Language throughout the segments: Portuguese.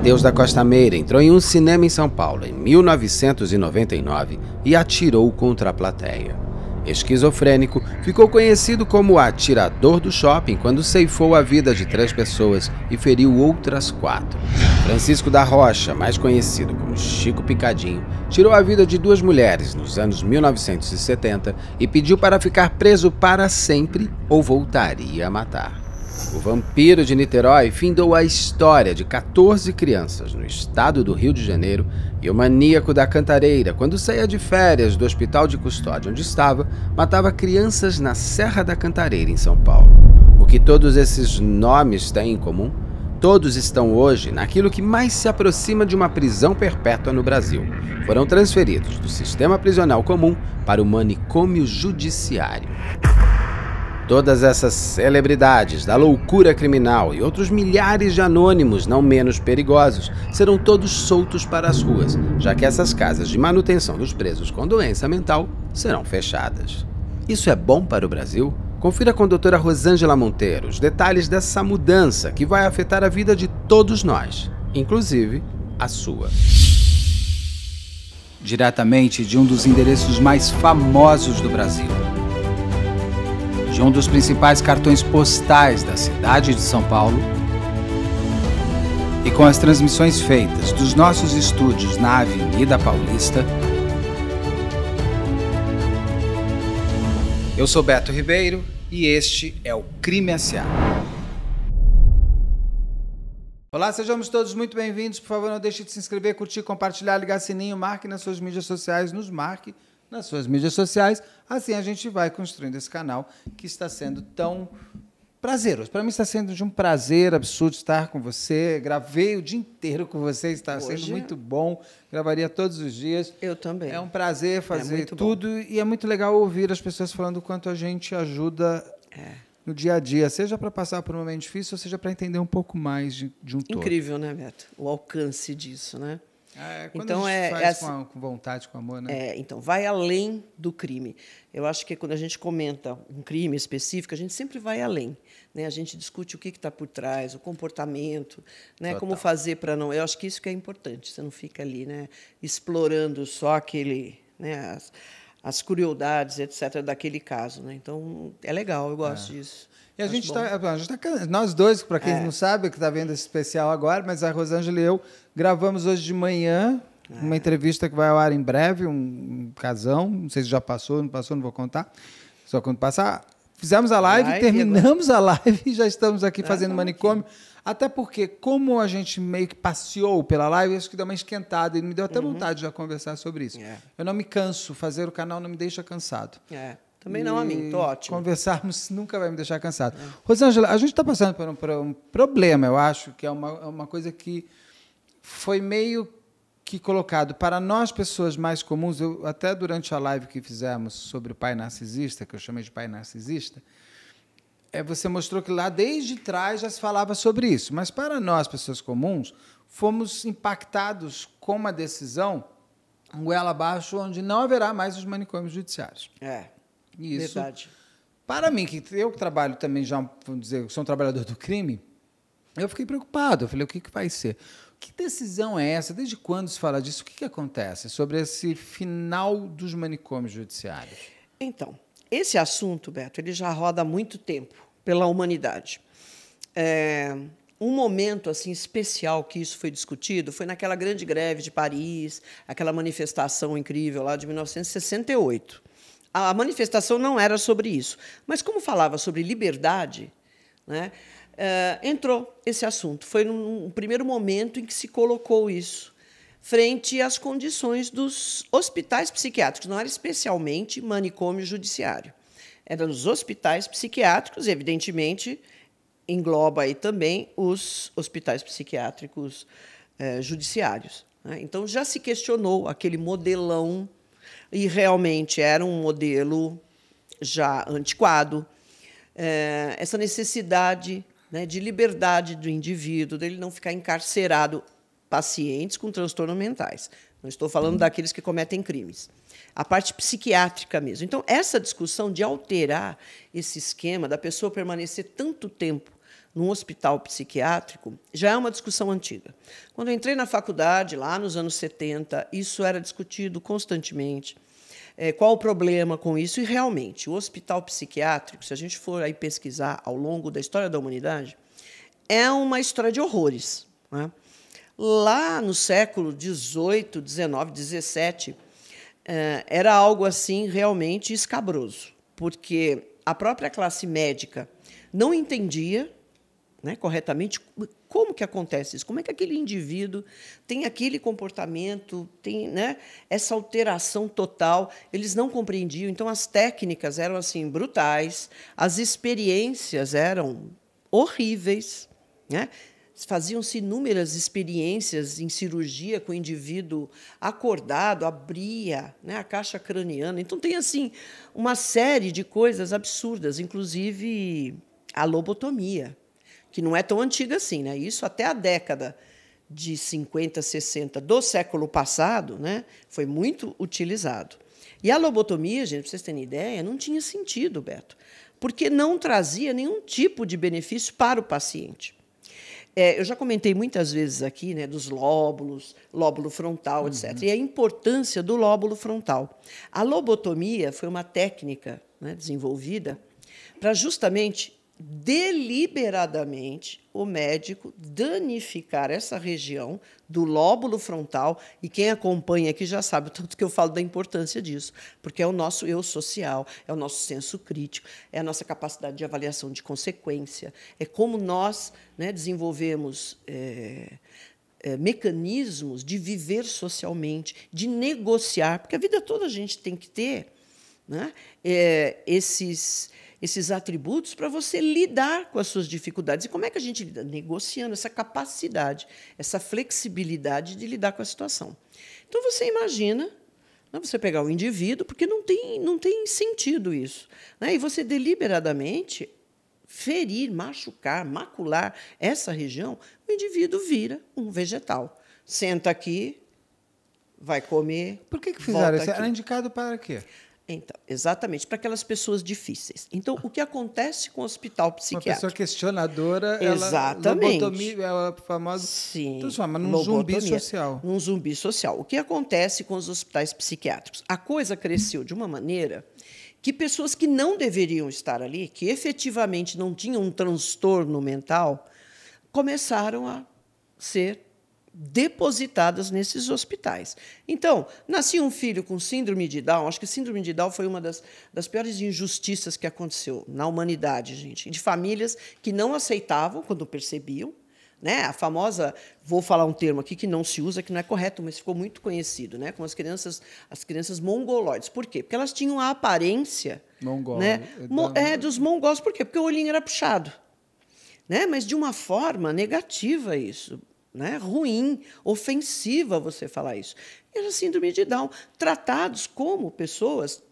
Mateus da Costa Meira entrou em um cinema em São Paulo em 1999 e atirou contra a plateia. Esquizofrênico, ficou conhecido como atirador do shopping quando ceifou a vida de três pessoas e feriu outras quatro. Francisco da Rocha, mais conhecido como Chico Picadinho, tirou a vida de duas mulheres nos anos 1970 e pediu para ficar preso para sempre ou voltaria a matar. O vampiro de Niterói findou a história de 14 crianças no estado do Rio de Janeiro e o maníaco da Cantareira, quando saía de férias do hospital de custódia onde estava, matava crianças na Serra da Cantareira, em São Paulo. O que todos esses nomes têm em comum? Todos estão hoje naquilo que mais se aproxima de uma prisão perpétua no Brasil. Foram transferidos do sistema prisional comum para o manicômio judiciário. Todas essas celebridades da loucura criminal e outros milhares de anônimos não menos perigosos serão todos soltos para as ruas, já que essas casas de manutenção dos presos com doença mental serão fechadas. Isso é bom para o Brasil? Confira com a doutora Rosângela Monteiro os detalhes dessa mudança que vai afetar a vida de todos nós, inclusive a sua diretamente de um dos endereços mais famosos do Brasil de um dos principais cartões postais da cidade de São Paulo, e com as transmissões feitas dos nossos estúdios na Avenida Paulista, eu sou Beto Ribeiro e este é o Crime S.A. Olá, sejamos todos muito bem-vindos. Por favor, não deixe de se inscrever, curtir, compartilhar, ligar sininho, marque nas suas mídias sociais, nos marque nas suas mídias sociais. Assim a gente vai construindo esse canal que está sendo tão prazeroso. Para mim está sendo de um prazer absurdo estar com você. Gravei o dia inteiro com você, está Hoje... sendo é muito bom. Gravaria todos os dias. Eu também. É um prazer é fazer é tudo bom. e é muito legal ouvir as pessoas falando o quanto a gente ajuda. É no dia a dia, seja para passar por um momento difícil, ou seja para entender um pouco mais de, de um Incrível, todo. Incrível, né, Beto? O alcance disso, né? É, então a é, faz é com, assim. com, vontade, com amor, né? É, então vai além do crime. Eu acho que quando a gente comenta um crime específico, a gente sempre vai além, né? A gente discute o que está por trás, o comportamento, né? Total. Como fazer para não. Eu acho que isso que é importante. Você não fica ali, né? Explorando só aquele, né? As, as crueldades, etc. Daquele caso, né? Então é legal, eu gosto é. disso. E a gente está. Tá, tá nós dois, para quem é. não sabe, que está vendo esse especial agora, mas a Rosângela e eu gravamos hoje de manhã é. uma entrevista que vai ao ar em breve, um, um casão. Não sei se já passou, não passou, não vou contar. Só quando passar. Fizemos a live, terminamos a live e já estamos aqui é, fazendo tá manicômio. Aqui. Até porque, como a gente meio que passeou pela live, isso que deu uma esquentada e me deu até uhum. vontade de já conversar sobre isso. É. Eu não me canso, fazer o canal não me deixa cansado. É. Também não a mim, tô ótimo. Conversarmos nunca vai me deixar cansado. É. Rosângela, a gente está passando por um, por um, problema, eu acho, que é uma, é uma coisa que foi meio que colocado para nós, pessoas mais comuns, eu, até durante a live que fizemos sobre o pai narcisista, que eu chamei de pai narcisista, é, você mostrou que lá desde trás já se falava sobre isso. Mas para nós, pessoas comuns, fomos impactados com uma decisão goela abaixo, onde não haverá mais os manicômios judiciários. É. Isso. Verdade. Para mim, que eu trabalho também já, vamos dizer, sou um trabalhador do crime, eu fiquei preocupado. Eu falei, o que, que vai ser? Que decisão é essa? Desde quando se fala disso? O que, que acontece sobre esse final dos manicômios judiciários? Então, esse assunto, Beto, ele já roda há muito tempo pela humanidade. É, um momento assim especial que isso foi discutido foi naquela grande greve de Paris, aquela manifestação incrível lá de 1968. A manifestação não era sobre isso. Mas como falava sobre liberdade, né, eh, entrou esse assunto. Foi um primeiro momento em que se colocou isso frente às condições dos hospitais psiquiátricos, não era especialmente manicômio judiciário. Era nos hospitais psiquiátricos, evidentemente engloba aí também os hospitais psiquiátricos eh, judiciários. Né? Então já se questionou aquele modelão e realmente era um modelo já antiquado. É, essa necessidade né, de liberdade do indivíduo, dele não ficar encarcerado, pacientes com transtornos mentais. Não estou falando daqueles que cometem crimes. A parte psiquiátrica mesmo. Então, essa discussão de alterar esse esquema da pessoa permanecer tanto tempo num hospital psiquiátrico já é uma discussão antiga. Quando entrei na faculdade, lá nos anos 70, isso era discutido constantemente. É, qual o problema com isso? E realmente, o hospital psiquiátrico, se a gente for aí pesquisar ao longo da história da humanidade, é uma história de horrores. Né? Lá no século 18, 19, 17, era algo assim realmente escabroso, porque a própria classe médica não entendia né, corretamente, como que acontece isso? Como é que aquele indivíduo tem aquele comportamento, tem né, essa alteração total? Eles não compreendiam. Então, as técnicas eram assim brutais, as experiências eram horríveis. Né? Faziam-se inúmeras experiências em cirurgia com o indivíduo acordado, abria né, a caixa craniana. Então, tem assim uma série de coisas absurdas, inclusive a lobotomia que não é tão antiga assim, né? Isso até a década de 50, 60 do século passado, né, foi muito utilizado. E a lobotomia, gente, para vocês terem ideia, não tinha sentido, Beto, porque não trazia nenhum tipo de benefício para o paciente. É, eu já comentei muitas vezes aqui né, dos lóbulos, lóbulo frontal, uhum. etc. E a importância do lóbulo frontal. A lobotomia foi uma técnica né, desenvolvida para justamente deliberadamente o médico danificar essa região do lóbulo frontal e quem acompanha aqui já sabe o tanto que eu falo da importância disso, porque é o nosso eu social, é o nosso senso crítico, é a nossa capacidade de avaliação de consequência, é como nós né, desenvolvemos é, é, mecanismos de viver socialmente, de negociar, porque a vida toda a gente tem que ter né, é, esses esses atributos para você lidar com as suas dificuldades. E como é que a gente lida? Negociando essa capacidade, essa flexibilidade de lidar com a situação. Então você imagina né, você pegar o indivíduo, porque não tem, não tem sentido isso. Né? E você deliberadamente ferir, machucar, macular essa região, o indivíduo vira um vegetal. Senta aqui, vai comer. Por que, que fizeram isso? Era indicado para quê? Então, exatamente, para aquelas pessoas difíceis. Então, o que acontece com o hospital psiquiátrico? Uma pessoa questionadora, exatamente. ela lobotomia, ela é famosa, Sim, transforma então, num zumbi social. Num zumbi social. O que acontece com os hospitais psiquiátricos? A coisa cresceu de uma maneira que pessoas que não deveriam estar ali, que efetivamente não tinham um transtorno mental, começaram a ser depositadas nesses hospitais. Então, nascia um filho com síndrome de Down, acho que síndrome de Down foi uma das, das piores injustiças que aconteceu na humanidade, gente, de famílias que não aceitavam quando percebiam, né? A famosa, vou falar um termo aqui que não se usa, que não é correto, mas ficou muito conhecido, né? Com as crianças, as crianças mongoloides. Por quê? Porque elas tinham a aparência, Mongol, né? É, é dos mongóis. Por quê? Porque o olhinho era puxado. Né? Mas de uma forma negativa isso né? ruim, ofensiva você falar isso. E a síndrome de Down, tratados como pessoas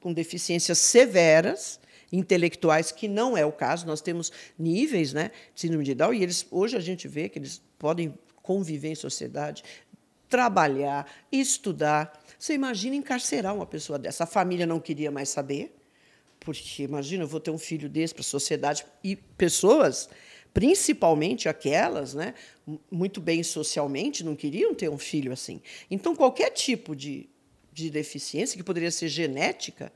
com deficiências severas, intelectuais, que não é o caso, nós temos níveis né, de síndrome de Down, e eles, hoje a gente vê que eles podem conviver em sociedade, trabalhar, estudar. Você imagina encarcerar uma pessoa dessa? A família não queria mais saber, porque imagina, eu vou ter um filho desse para a sociedade e pessoas principalmente aquelas, né, muito bem socialmente, não queriam ter um filho assim. Então, qualquer tipo de, de deficiência, que poderia ser genética,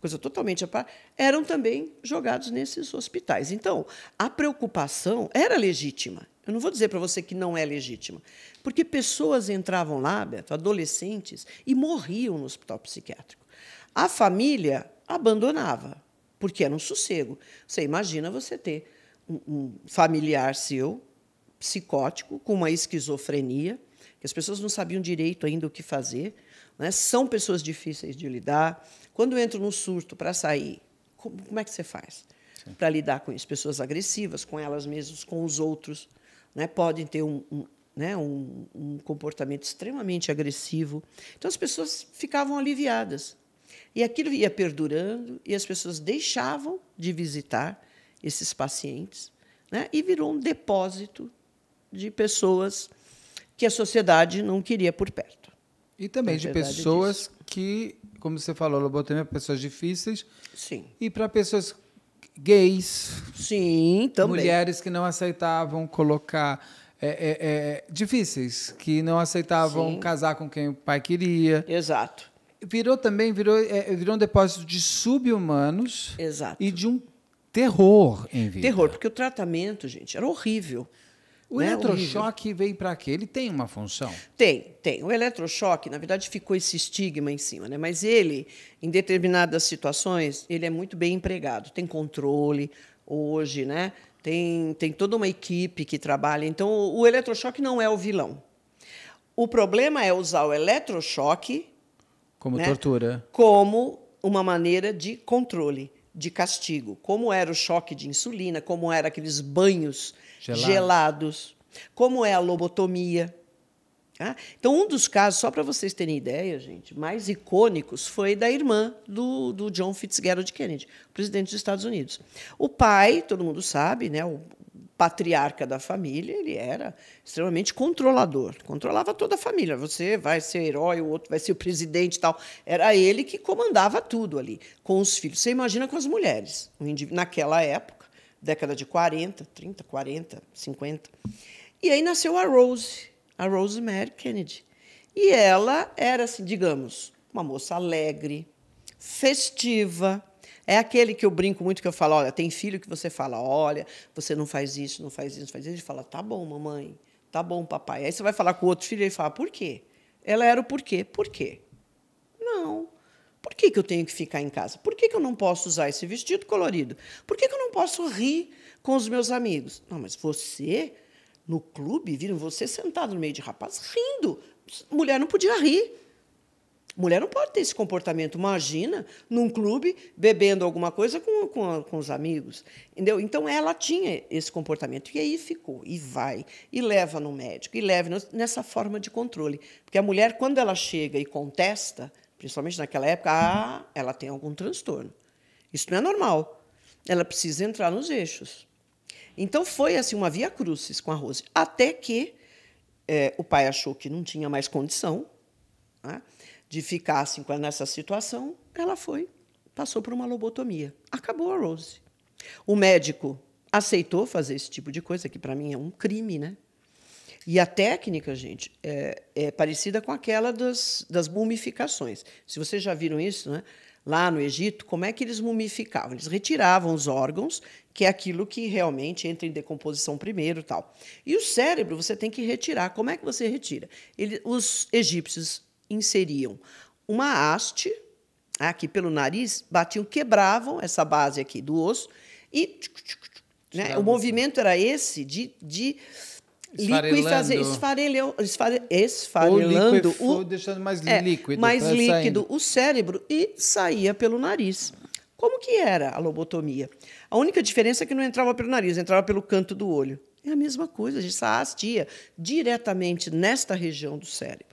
coisa totalmente a par, eram também jogados nesses hospitais. Então, a preocupação era legítima. Eu não vou dizer para você que não é legítima, porque pessoas entravam lá, Beto, adolescentes, e morriam no hospital psiquiátrico. A família abandonava, porque era um sossego. Você imagina você ter um familiar seu, psicótico, com uma esquizofrenia, que as pessoas não sabiam direito ainda o que fazer. Né? São pessoas difíceis de lidar. Quando entro no surto para sair, como, como, é que você faz? Para lidar com as pessoas agressivas, com elas mesmas, com os outros. Né? Podem ter um, um, né? um, um comportamento extremamente agressivo. Então, as pessoas ficavam aliviadas. E aquilo ia perdurando, e as pessoas deixavam de visitar esses pacientes, né? e virou um depósito de pessoas que a sociedade não queria por perto. E também de pessoas disso. que, como você falou, lobotomia pessoas difíceis. Sim. E para pessoas gays. Sim, também. Mulheres que não aceitavam colocar. É, é, é, difíceis, que não aceitavam Sim. casar com quem o pai queria. Exato. Virou também, virou, é, virou um depósito de sub-humanos e de um terror em vida. Terror, porque o tratamento, gente, era horrível. O né? eletrochoque horrível. veio para quê? Ele tem uma função? Tem, tem. O eletrochoque, na verdade, ficou esse estigma em cima, né? Mas ele, em determinadas situações, ele é muito bem empregado. Tem controle hoje, né? Tem, tem toda uma equipe que trabalha. Então, o, eletrochoque não é o vilão. O problema é usar o eletrochoque como né? tortura. Como uma maneira de controle de castigo. Como era o choque de insulina, como era aqueles banhos Gelado. gelados, como é a lobotomia. Ah, então, um dos casos, só para vocês terem ideia, gente, mais icônicos foi da irmã do, do John Fitzgerald Kennedy, presidente dos Estados Unidos. O pai, todo mundo sabe, né, o, patriarca da família, ele era extremamente controlador, controlava toda a família. Você vai ser herói, o outro vai ser o presidente e tal. Era ele que comandava tudo ali, com os filhos. Você imagina com as mulheres, naquela época, década de 40, 30, 40, 50. E aí nasceu a Rose, a Rosemary Kennedy. E ela era, assim, digamos, uma moça alegre, festiva, é aquele que eu brinco muito, que eu falo, olha, tem filho que você fala, olha, você não faz isso, não faz isso, não faz isso. Ele fala, tá bom, mamãe, tá bom, papai. Aí você vai falar com o outro filho e ele fala, por quê? Ela era o porquê. Por quê? Não. Por que, que eu tenho que ficar em casa? Por que, que eu não posso usar esse vestido colorido? Por que, que eu não posso rir com os meus amigos? Não, mas você, no clube, viram você sentado no meio de rapaz, rindo. Mulher não podia rir. Mulher não pode ter esse comportamento. Imagina, num clube, bebendo alguma coisa com, com, com os amigos. Entendeu? Então, ela tinha esse comportamento. E aí ficou, e vai, e leva no médico, e leva nessa forma de controle. Porque a mulher, quando ela chega e contesta, principalmente naquela época, ah, ela tem algum transtorno. Isso não é normal. Ela precisa entrar nos eixos. Então foi assim uma via crucis com a Rose, até que é, o pai achou que não tinha mais condição, né? de ficar assim, nessa situação, ela foi, passou por uma lobotomia. Acabou a Rose. O médico aceitou fazer esse tipo de coisa, que para mim é um crime, né? E a técnica, gente, é, é parecida com aquela das, das mumificações. Se vocês já viram isso, né? lá no Egito, como é que eles mumificavam? Eles retiravam os órgãos, que é aquilo que realmente entra em decomposição primeiro, tal. E o cérebro você tem que retirar. Como é que você retira? Ele, os egípcios inseriam uma haste, aqui pelo nariz, batiam, quebravam essa base aqui do osso e né? o movimento era esse de, de liquefazer, esfarelando, esfarelando o, deixando mais é, líquido, mais líquido o cérebro e saía pelo nariz. Como que era a lobotomia? A única diferença é que não entrava pelo nariz, entrava pelo canto do olho. É a mesma coisa, a gente diretamente nesta região do cérebro.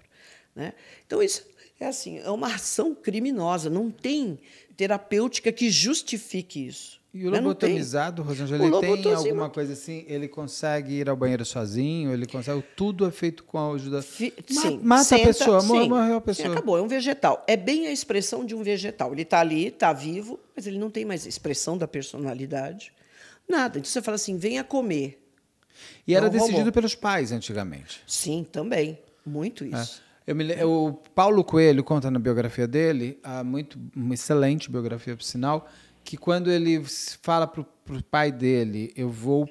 Né? Então, isso é assim, é uma ação criminosa, não tem terapêutica que justifique isso. E o né? lobotomizado, Rosângela, ele tem alguma coisa assim? Ele consegue ir ao banheiro sozinho? Ele consegue... Tudo é feito com a ajuda... Fi... Ma sim. Mata Senta, a pessoa, sim. morreu a pessoa. Sim, acabou, é um vegetal. É bem a expressão de um vegetal. Ele está ali, está vivo, mas ele não tem mais expressão da personalidade. Nada. Então você fala assim, venha comer. E era é decidido robô. pelos pais antigamente. Sim, também. Muito isso. É. Eu me, o Paulo Coelho conta na biografia dele, muito, uma excelente biografia, por sinal, que quando ele fala para o pai dele, eu vou,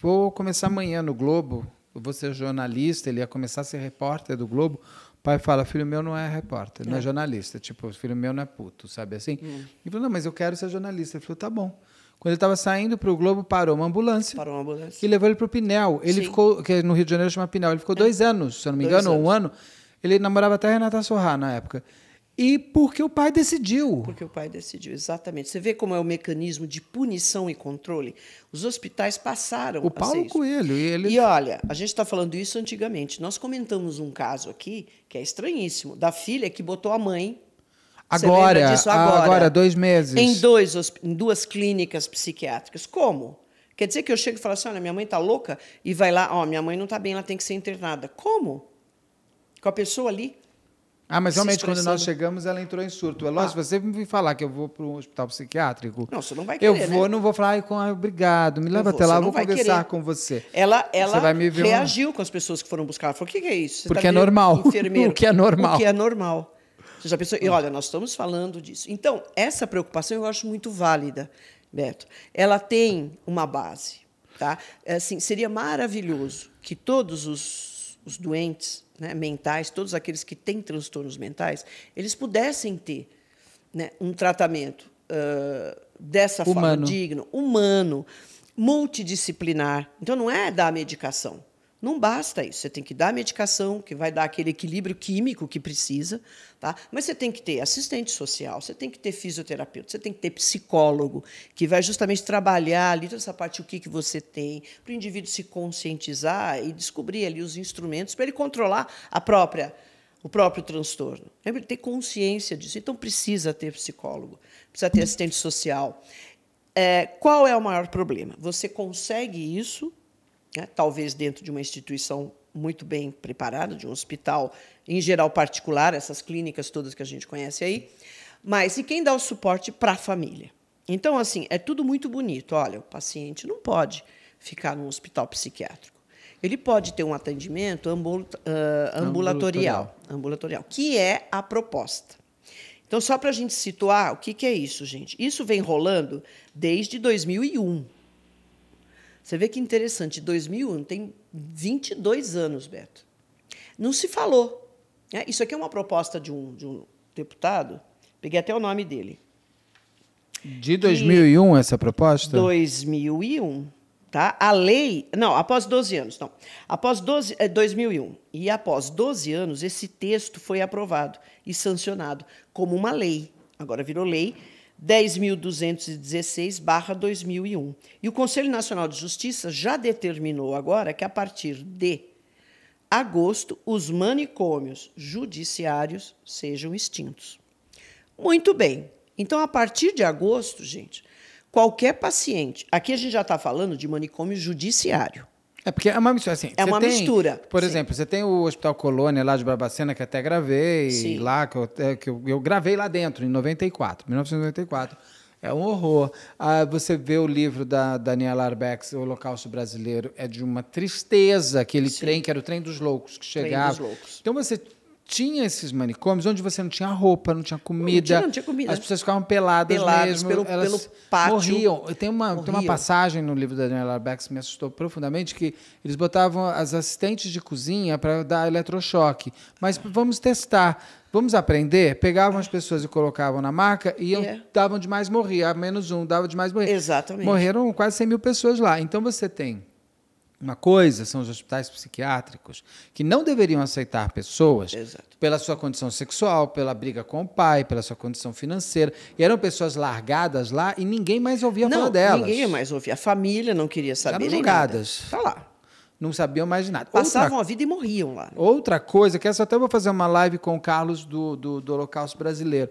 vou começar amanhã no Globo, eu vou ser jornalista, ele ia começar a ser repórter do Globo, o pai fala, filho meu não é repórter, não é, é. jornalista, tipo, filho meu não é puto, sabe assim? É. Ele falou, não, mas eu quero ser jornalista. Ele falou, tá bom. Quando ele estava saindo para o Globo, parou uma ambulância. Parou uma ambulância. E levou ele para o Pinel. Ele Sim. ficou, que no Rio de Janeiro chama Pinel, ele ficou é. dois anos, se eu não me dois engano, anos. um ano. Ele namorava até a Renata Sorrá na época. E porque o pai decidiu. Porque o pai decidiu, exatamente. Você vê como é o mecanismo de punição e controle? Os hospitais passaram. O Paulo Coelho. E, ele... e olha, a gente está falando isso antigamente. Nós comentamos um caso aqui que é estranhíssimo, da filha que botou a mãe Agora, ah, agora, agora, dois meses. Em, dois, em duas clínicas psiquiátricas. Como? Quer dizer que eu chego e falo assim: olha, minha mãe está louca e vai lá, ó, oh, minha mãe não está bem, ela tem que ser internada. Como? Com a pessoa ali. Ah, mas realmente, quando nós chegamos, ela entrou em surto. É ah. lógico, você me falar que eu vou para um hospital psiquiátrico. Não, você não vai querer. Eu vou, né? não vou falar, com obrigado, me leva até lá, vou conversar querer. com você. Ela, ela você reagiu um... com as pessoas que foram buscar. Ela falou: o que, que é isso? Você Porque tá é normal. Enfermeiro. o que é normal. O que é normal. Você já pensou? E ah. olha, nós estamos falando disso. Então, essa preocupação eu acho muito válida, Beto. Ela tem uma base. Tá? É assim, seria maravilhoso que todos os, os doentes né, mentais, todos aqueles que têm transtornos mentais, eles pudessem ter né, um tratamento uh, dessa humano. forma digno, humano, multidisciplinar. Então, não é dar medicação. Não basta isso. Você tem que dar a medicação, que vai dar aquele equilíbrio químico que precisa, tá? mas você tem que ter assistente social, você tem que ter fisioterapeuta, você tem que ter psicólogo, que vai justamente trabalhar ali toda essa parte, o que, que você tem, para o indivíduo se conscientizar e descobrir ali os instrumentos para ele controlar a própria o próprio transtorno. Ele ter consciência disso. Então, precisa ter psicólogo, precisa ter assistente social. É, qual é o maior problema? Você consegue isso né? talvez dentro de uma instituição muito bem preparada, de um hospital, em geral particular, essas clínicas todas que a gente conhece aí, mas e quem dá o suporte para a família? Então, assim, é tudo muito bonito. Olha, o paciente não pode ficar num hospital psiquiátrico. Ele pode ter um atendimento ambul uh, ambulatorial, ambulatorial, que é a proposta. Então, só para a gente situar, o que, que é isso, gente? Isso vem rolando desde 2001. Você vê que interessante, 2001 tem 22 anos, Beto. Não se falou. Né? Isso aqui é uma proposta de um, de um deputado, peguei até o nome dele. De 2001 essa proposta? 2001, tá? A lei, não, após 12 anos, não. Após 12, é, 2001 e após 12 anos esse texto foi aprovado e sancionado como uma lei. Agora virou lei 10.216-2001. E o Conselho Nacional de Justiça já determinou agora que, a partir de agosto, os manicômios judiciários sejam extintos. Muito bem. Então, a partir de agosto, gente, qualquer paciente. Aqui a gente já está falando de manicômio judiciário. É porque é uma mistura, assim. É uma tem, mistura. Por sim. exemplo, você tem o Hospital Colônia lá de Barbacena, que até gravei sim. lá, que, eu, que eu, gravei lá dentro, em 94, 1994. É um horror. Ah, você vê o livro da Daniela Arbex, O Holocausto Brasileiro, é de uma tristeza, aquele sim. trem, que era o trem dos loucos que chegava. Trem dos loucos. Então você tinha esses manicômios onde você não tinha roupa, não tinha comida. Não tinha, não tinha comida. As pessoas ficavam peladas, peladas mesmo. Pelo, elas pelo pátio. Morriam. Tem uma, morriam. tem uma passagem no livro da Daniela Arbex que me assustou profundamente, que eles botavam as assistentes de cozinha para dar eletrochoque. Mas vamos testar. Vamos aprender? Pegavam as pessoas e colocavam na maca e yeah. É. davam de mais morrer, a menos um, dava de mais morrer. Exatamente. Morreram quase 100 mil pessoas lá. Então você tem uma coisa são os hospitais psiquiátricos, que não deveriam aceitar pessoas Exato. pela sua condição sexual, pela briga com o pai, pela sua condição financeira. E eram pessoas largadas lá e ninguém mais ouvia não, falar delas. Ninguém mais ouvia. A família não queria saber. Estavam largadas. Nada. Tá lá. Não sabiam mais de nada. Passavam outra, a vida e morriam lá. Outra coisa, que essa até vou fazer uma live com o Carlos do, do, do Holocausto Brasileiro.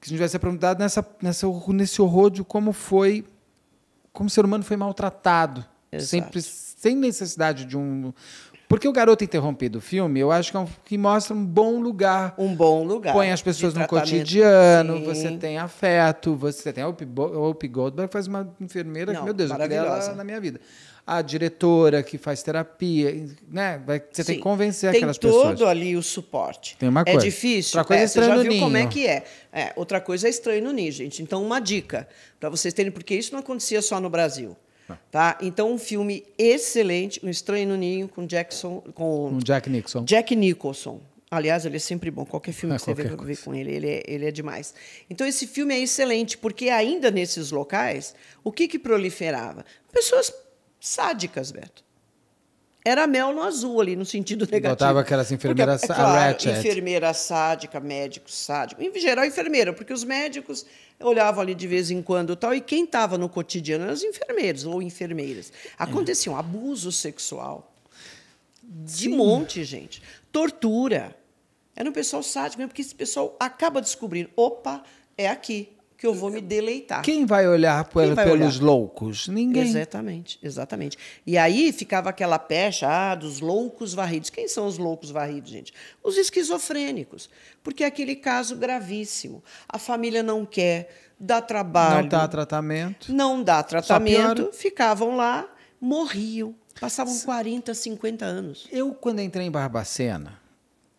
Que se vai tivesse perguntado nessa, nessa, nesse horror de como foi. Como o ser humano foi maltratado. Exato. Sempre sem necessidade de um. Porque o Garoto Interrompido, o filme, eu acho que é um que mostra um bom lugar. Um bom lugar. Põe as pessoas no cotidiano, Sim. você tem afeto, você tem a Hope Goldberg, faz uma enfermeira Não, que, meu Deus, eu ela na minha vida. A diretora que faz terapia, né? Você Sim. tem que convencer tem aquelas pessoas. Tem todo ali o suporte. Tem uma é coisa. É difícil. Outra coisa é, é estranho você já viu ninho. como é que é. é. Outra coisa é estranho no ninho, gente. Então, uma dica para vocês terem, porque isso não acontecia só no Brasil. Tá. tá? Então, um filme excelente, Um Estranho no Ninho, com Jackson. Com um Jack Nicholson. Jack Nicholson. Aliás, ele é sempre bom. Qualquer filme é, que você vê, vê com ele, ele é, ele é demais. Então, esse filme é excelente, porque ainda nesses locais, o que, que proliferava? Pessoas sádicas, Beto era mel no azul ali, no sentido negativo. Botava aquelas enfermeiras porque, é, claro, enfermeira sádica, médico sádico, em geral enfermeira, porque os médicos olhavam ali de vez em quando tal, e quem estava no cotidiano eram os enfermeiros ou enfermeiras. Acontecia um abuso sexual de Sim. monte, gente. Tortura. Era um pessoal sádico mesmo, porque esse pessoal acaba descobrindo, opa, é aqui, que eu vou me deleitar. Quem vai olhar pelo, vai pelos olhar? loucos? Ninguém. Exatamente, exatamente. E aí ficava aquela pecha ah, dos loucos varridos. Quem são os loucos varridos, gente? Os esquizofrênicos. Porque é aquele caso gravíssimo. A família não quer, dá trabalho. Não dá tratamento. Não dá tratamento. Ficavam lá, morriam. Passavam 40, 50 anos. Eu, quando entrei em Barbacena,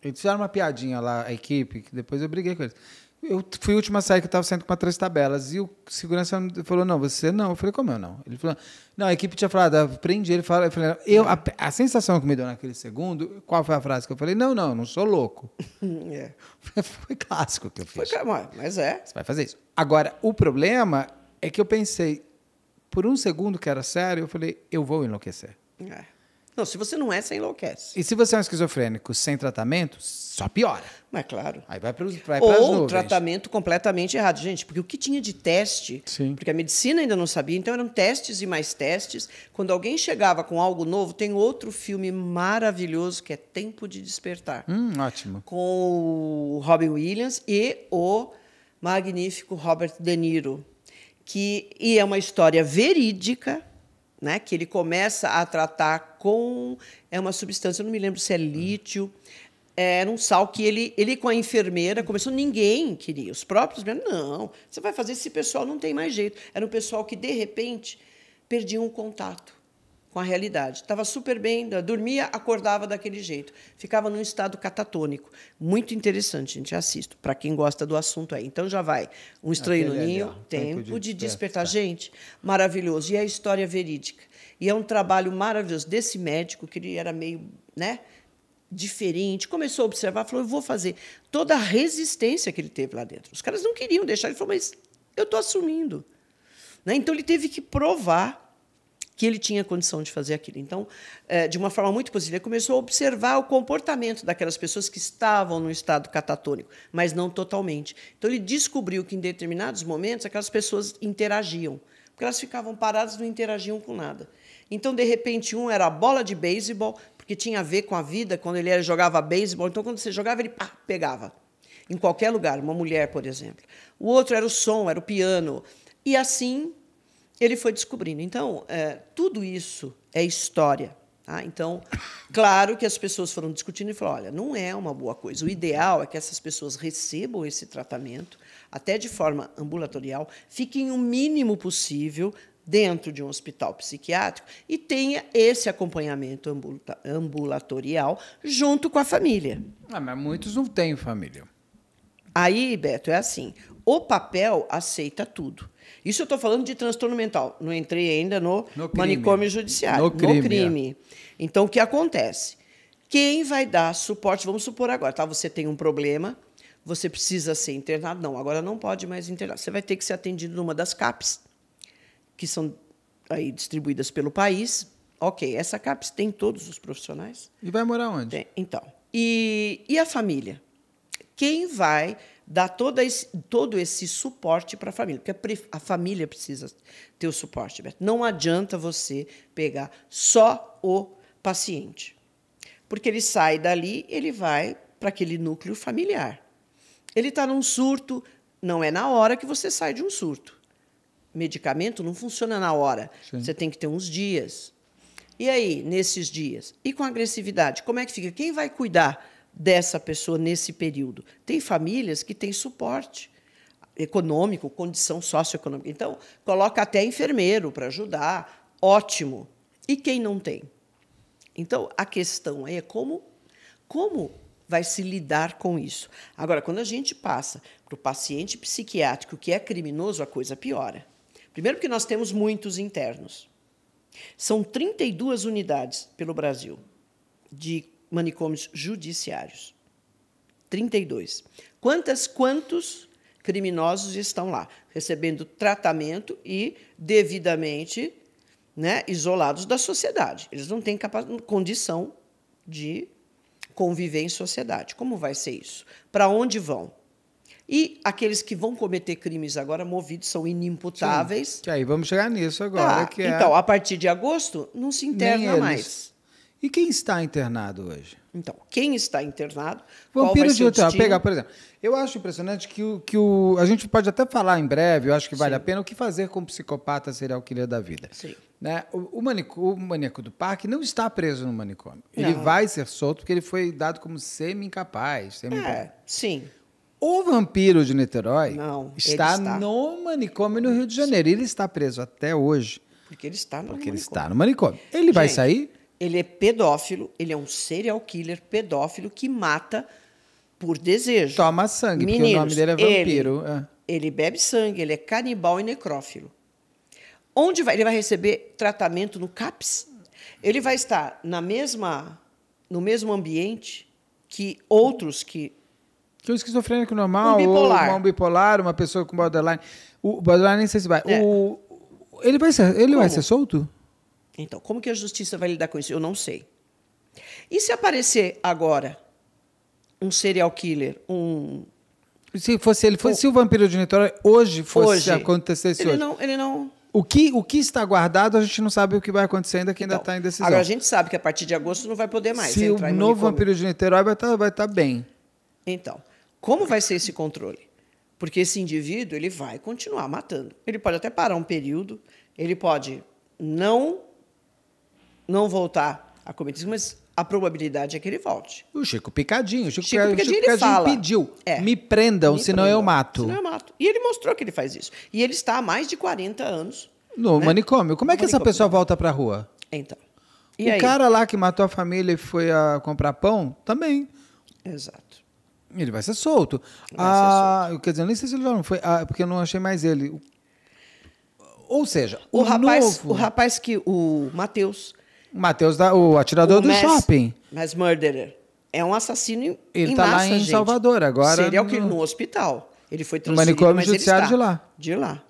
eles fizeram uma piadinha lá, a equipe, que depois eu briguei com eles eu fui a última série que eu estava saindo com três tabelas. E o segurança falou, não, você não. Eu falei, como eu não? Ele falou, não, a equipe tinha falado, aprendi ah, ele. falou eu falei, eu, a, a, sensação que me deu naquele segundo, qual foi a frase que eu falei? Não, não, não sou louco. é. Foi clássico que eu fiz. Foi, mas é. Você vai fazer isso. Agora, o problema é que eu pensei, por um segundo que era sério, eu falei, eu vou enlouquecer. É. Não, se você não é, você enlouquece. E se você é um esquizofrênico sem tratamento, só piora. Mas claro. Aí vai para vai Ou tratamento completamente errado. Gente, porque o que tinha de teste, Sim. porque a medicina ainda não sabia, então eram testes e mais testes. Quando alguém chegava com algo novo, tem outro filme maravilhoso que é Tempo de Despertar. Hum, ótimo. Com o Robin Williams e o magnífico Robert De Niro. Que, e é uma história verídica né, que ele começa a tratar com é uma substância, eu não me lembro se é lítio, é, era um sal que ele, ele com a enfermeira começou, ninguém queria, os próprios, não, você vai fazer, esse pessoal não tem mais jeito. Era um pessoal que, de repente, perdia um contato com a realidade. Estava super bem, dormia, acordava daquele jeito. Ficava num estado catatônico. Muito interessante, gente. Assisto. Para quem gosta do assunto aí. Então já vai. Um estranho no ninho, tempo, tempo, de, despertar. despertar. Gente, maravilhoso. E é a história verídica. E é um trabalho maravilhoso desse médico, que ele era meio, né? diferente, começou a observar, falou, eu vou fazer. Toda a resistência que ele teve lá dentro. Os caras não queriam deixar, ele falou, mas eu estou assumindo. Né? Então, ele teve que provar que ele tinha condição de fazer aquilo. Então, é, de uma forma muito positiva, ele começou a observar o comportamento daquelas pessoas que estavam no estado catatônico, mas não totalmente. Então, ele descobriu que, em determinados momentos, aquelas pessoas interagiam, porque elas ficavam paradas e não interagiam com nada. Então, de repente, um era a bola de beisebol, porque tinha a ver com a vida, quando ele jogava beisebol. Então, quando você jogava, ele pá, pegava. Em qualquer lugar, uma mulher, por exemplo. O outro era o som, era o piano. E assim ele foi descobrindo. Então, é, tudo isso é história. Tá? Então, claro que as pessoas foram discutindo e falaram: olha, não é uma boa coisa. O ideal é que essas pessoas recebam esse tratamento, até de forma ambulatorial, fiquem o mínimo possível dentro de um hospital psiquiátrico e tenha esse acompanhamento ambulatorial junto com a família. Ah, mas muitos não têm família. Aí, Beto, é assim: o papel aceita tudo. Isso eu estou falando de transtorno mental. Não entrei ainda no, no manicômio judiciário. No crime. No crime. Então, o que acontece? Quem vai dar suporte? Vamos supor agora, tá? Você tem um problema, você precisa ser internado. Não, agora não pode mais internar. Você vai ter que ser atendido numa das CAPs, que são aí distribuídas pelo país. Ok, essa CAPs tem todos os profissionais. E vai morar onde? Tem. Então. E, e a família? Quem vai dar todo esse, todo esse suporte para a família, porque a, família precisa ter o suporte, Beto. Não adianta você pegar só o paciente, porque ele sai dali, ele vai para aquele núcleo familiar. Ele está num surto, não é na hora que você sai de um surto. Medicamento não funciona na hora. Sim. Você tem que ter uns dias. E aí, nesses dias? E com agressividade, como é que fica? Quem vai cuidar? dessa pessoa nesse período. Tem famílias que têm suporte econômico, condição socioeconômica. Então, coloca até enfermeiro para ajudar, ótimo. E quem não tem? Então, a questão é como, como vai se lidar com isso. Agora, quando a gente passa para o paciente psiquiátrico que é criminoso, a coisa piora. Primeiro, porque nós temos muitos internos. São 32 unidades pelo Brasil de manicômios judiciários. 32. Quantas, quantos criminosos estão lá, recebendo tratamento e devidamente né, isolados da sociedade? Eles não têm condição de conviver em sociedade. Como vai ser isso? Para onde vão? E aqueles que vão cometer crimes agora movidos são inimputáveis. Sim, que aí vamos chegar nisso agora. Tá. É... Então, a partir de agosto, não se interna mais. E quem está internado hoje? Então, quem está internado? Vampiro de hotel. Pegar, por exemplo, eu acho impressionante que, o, que o, a gente pode até falar em breve, eu acho que vale Sim. a pena, o que fazer com o psicopata serial killer da vida. Sim. Né? O, o, manico, o maníaco do parque não está preso no manicômio. Não. Ele vai ser solto porque ele foi dado como semi-incapaz. Semi é, sim. O vampiro de Niterói não, está, está, no manicômio no Rio de Janeiro. Sim. Ele está preso até hoje. Porque ele está no porque manicômio. Ele está no manicômio. Ele Gente, vai sair? Ele é pedófilo, ele é um serial killer pedófilo que mata por desejo. Toma sangue, Meninos, porque o nome dele é vampiro. Ele, é. ele bebe sangue, ele é canibal e necrófilo. Onde vai? Ele vai receber tratamento no CAPS. Ele vai estar na mesma, no mesmo ambiente que outros que que um esquizofrênico normal, um bipolar. Ou um bipolar, uma pessoa com borderline. O borderline nem sei se vai. É. O, ele vai ser, ele vai ser solto? Então, como que a justiça vai lidar com isso? Eu não sei. E se aparecer agora um serial killer, um se fosse ele fosse o, o vampiro de Niterói hoje fosse hoje, acontecer isso ele hoje. não ele não o que, o que está guardado, a gente não sabe o que vai acontecer ainda, que ainda está então, em decisão. Agora, a gente sabe que a partir de agosto não vai poder mais. Se o novo vampiro de Niterói vai estar tá, vai tá bem. Então, como vai ser esse controle? Porque esse indivíduo ele vai continuar matando. Ele pode até parar um período, ele pode não não voltar a cometer, isso, mas a probabilidade é que ele volte. O Chico Picadinho. O Chico, Chico Picadinho, Chico Picadinho, pediu. É, me prendam, me senão prendam, eu mato. Senão eu mato. E ele mostrou que ele faz isso. E ele está há mais de 40 anos. No né? manicômio. Como é que essa pessoa volta para a rua? Então. E o aí? cara lá que matou a família e foi a comprar pão, também. Exato. Ele vai ser solto. Vai ah, ser solto. Quer dizer, nem sei se ele já não foi, ah, porque eu não achei mais ele. Ou seja, o, o rapaz, novo... o rapaz que o Matheus o Matheus, o atirador o do mass, shopping. Mas murderer. É um assassino ele em tá massa, lá em gente. Salvador agora. Seria o que no hospital. Ele foi transferido, no manicômio judiciário de lá. De lá.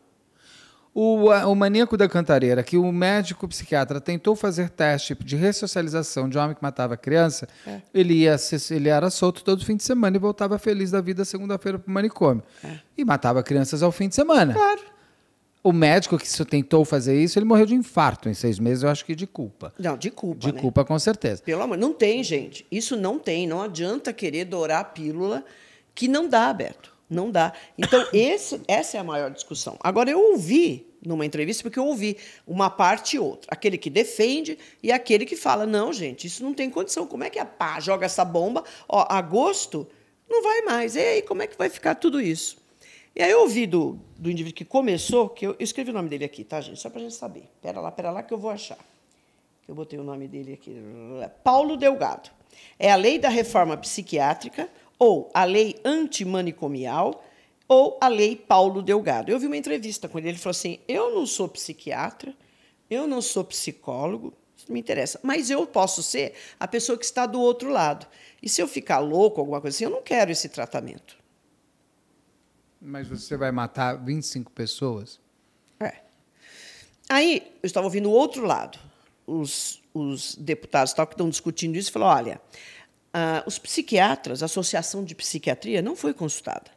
O, uh, o maníaco da cantareira, que o médico psiquiatra tentou fazer teste de ressocialização de um homem que matava criança, é. ele, ia, ele era solto todo fim de semana e voltava feliz da vida segunda-feira para o manicômio. É. E matava crianças ao fim de semana. Claro. O médico que tentou fazer isso, ele morreu de infarto em seis meses, eu acho que de culpa. Não, de culpa. De né? culpa, com certeza. Pelo amor, não tem, gente. Isso não tem. Não adianta querer dourar a pílula, que não dá, Beto. Não dá. Então, esse, essa é a maior discussão. Agora, eu ouvi numa entrevista, porque eu ouvi uma parte e outra. Aquele que defende e aquele que fala: não, gente, isso não tem condição. Como é que a pá joga essa bomba? Ó, agosto não vai mais. E aí, como é que vai ficar tudo isso? E aí eu ouvi do, do indivíduo que começou, que eu, eu escrevi o nome dele aqui, tá, gente? Só para a gente saber. Pera lá, pera lá que eu vou achar. Eu botei o nome dele aqui. Paulo Delgado. É a lei da reforma psiquiátrica, ou a lei antimanicomial, ou a lei Paulo Delgado. Eu vi uma entrevista com ele, ele falou assim: eu não sou psiquiatra, eu não sou psicólogo, isso não me interessa, mas eu posso ser a pessoa que está do outro lado. E se eu ficar louco, alguma coisa assim, eu não quero esse tratamento. Mas você vai matar 25 pessoas? É. Aí, eu estava ouvindo o outro lado. Os, os deputados tal, que estão discutindo isso falaram: olha, ah, os psiquiatras, a Associação de Psiquiatria, não foi consultada.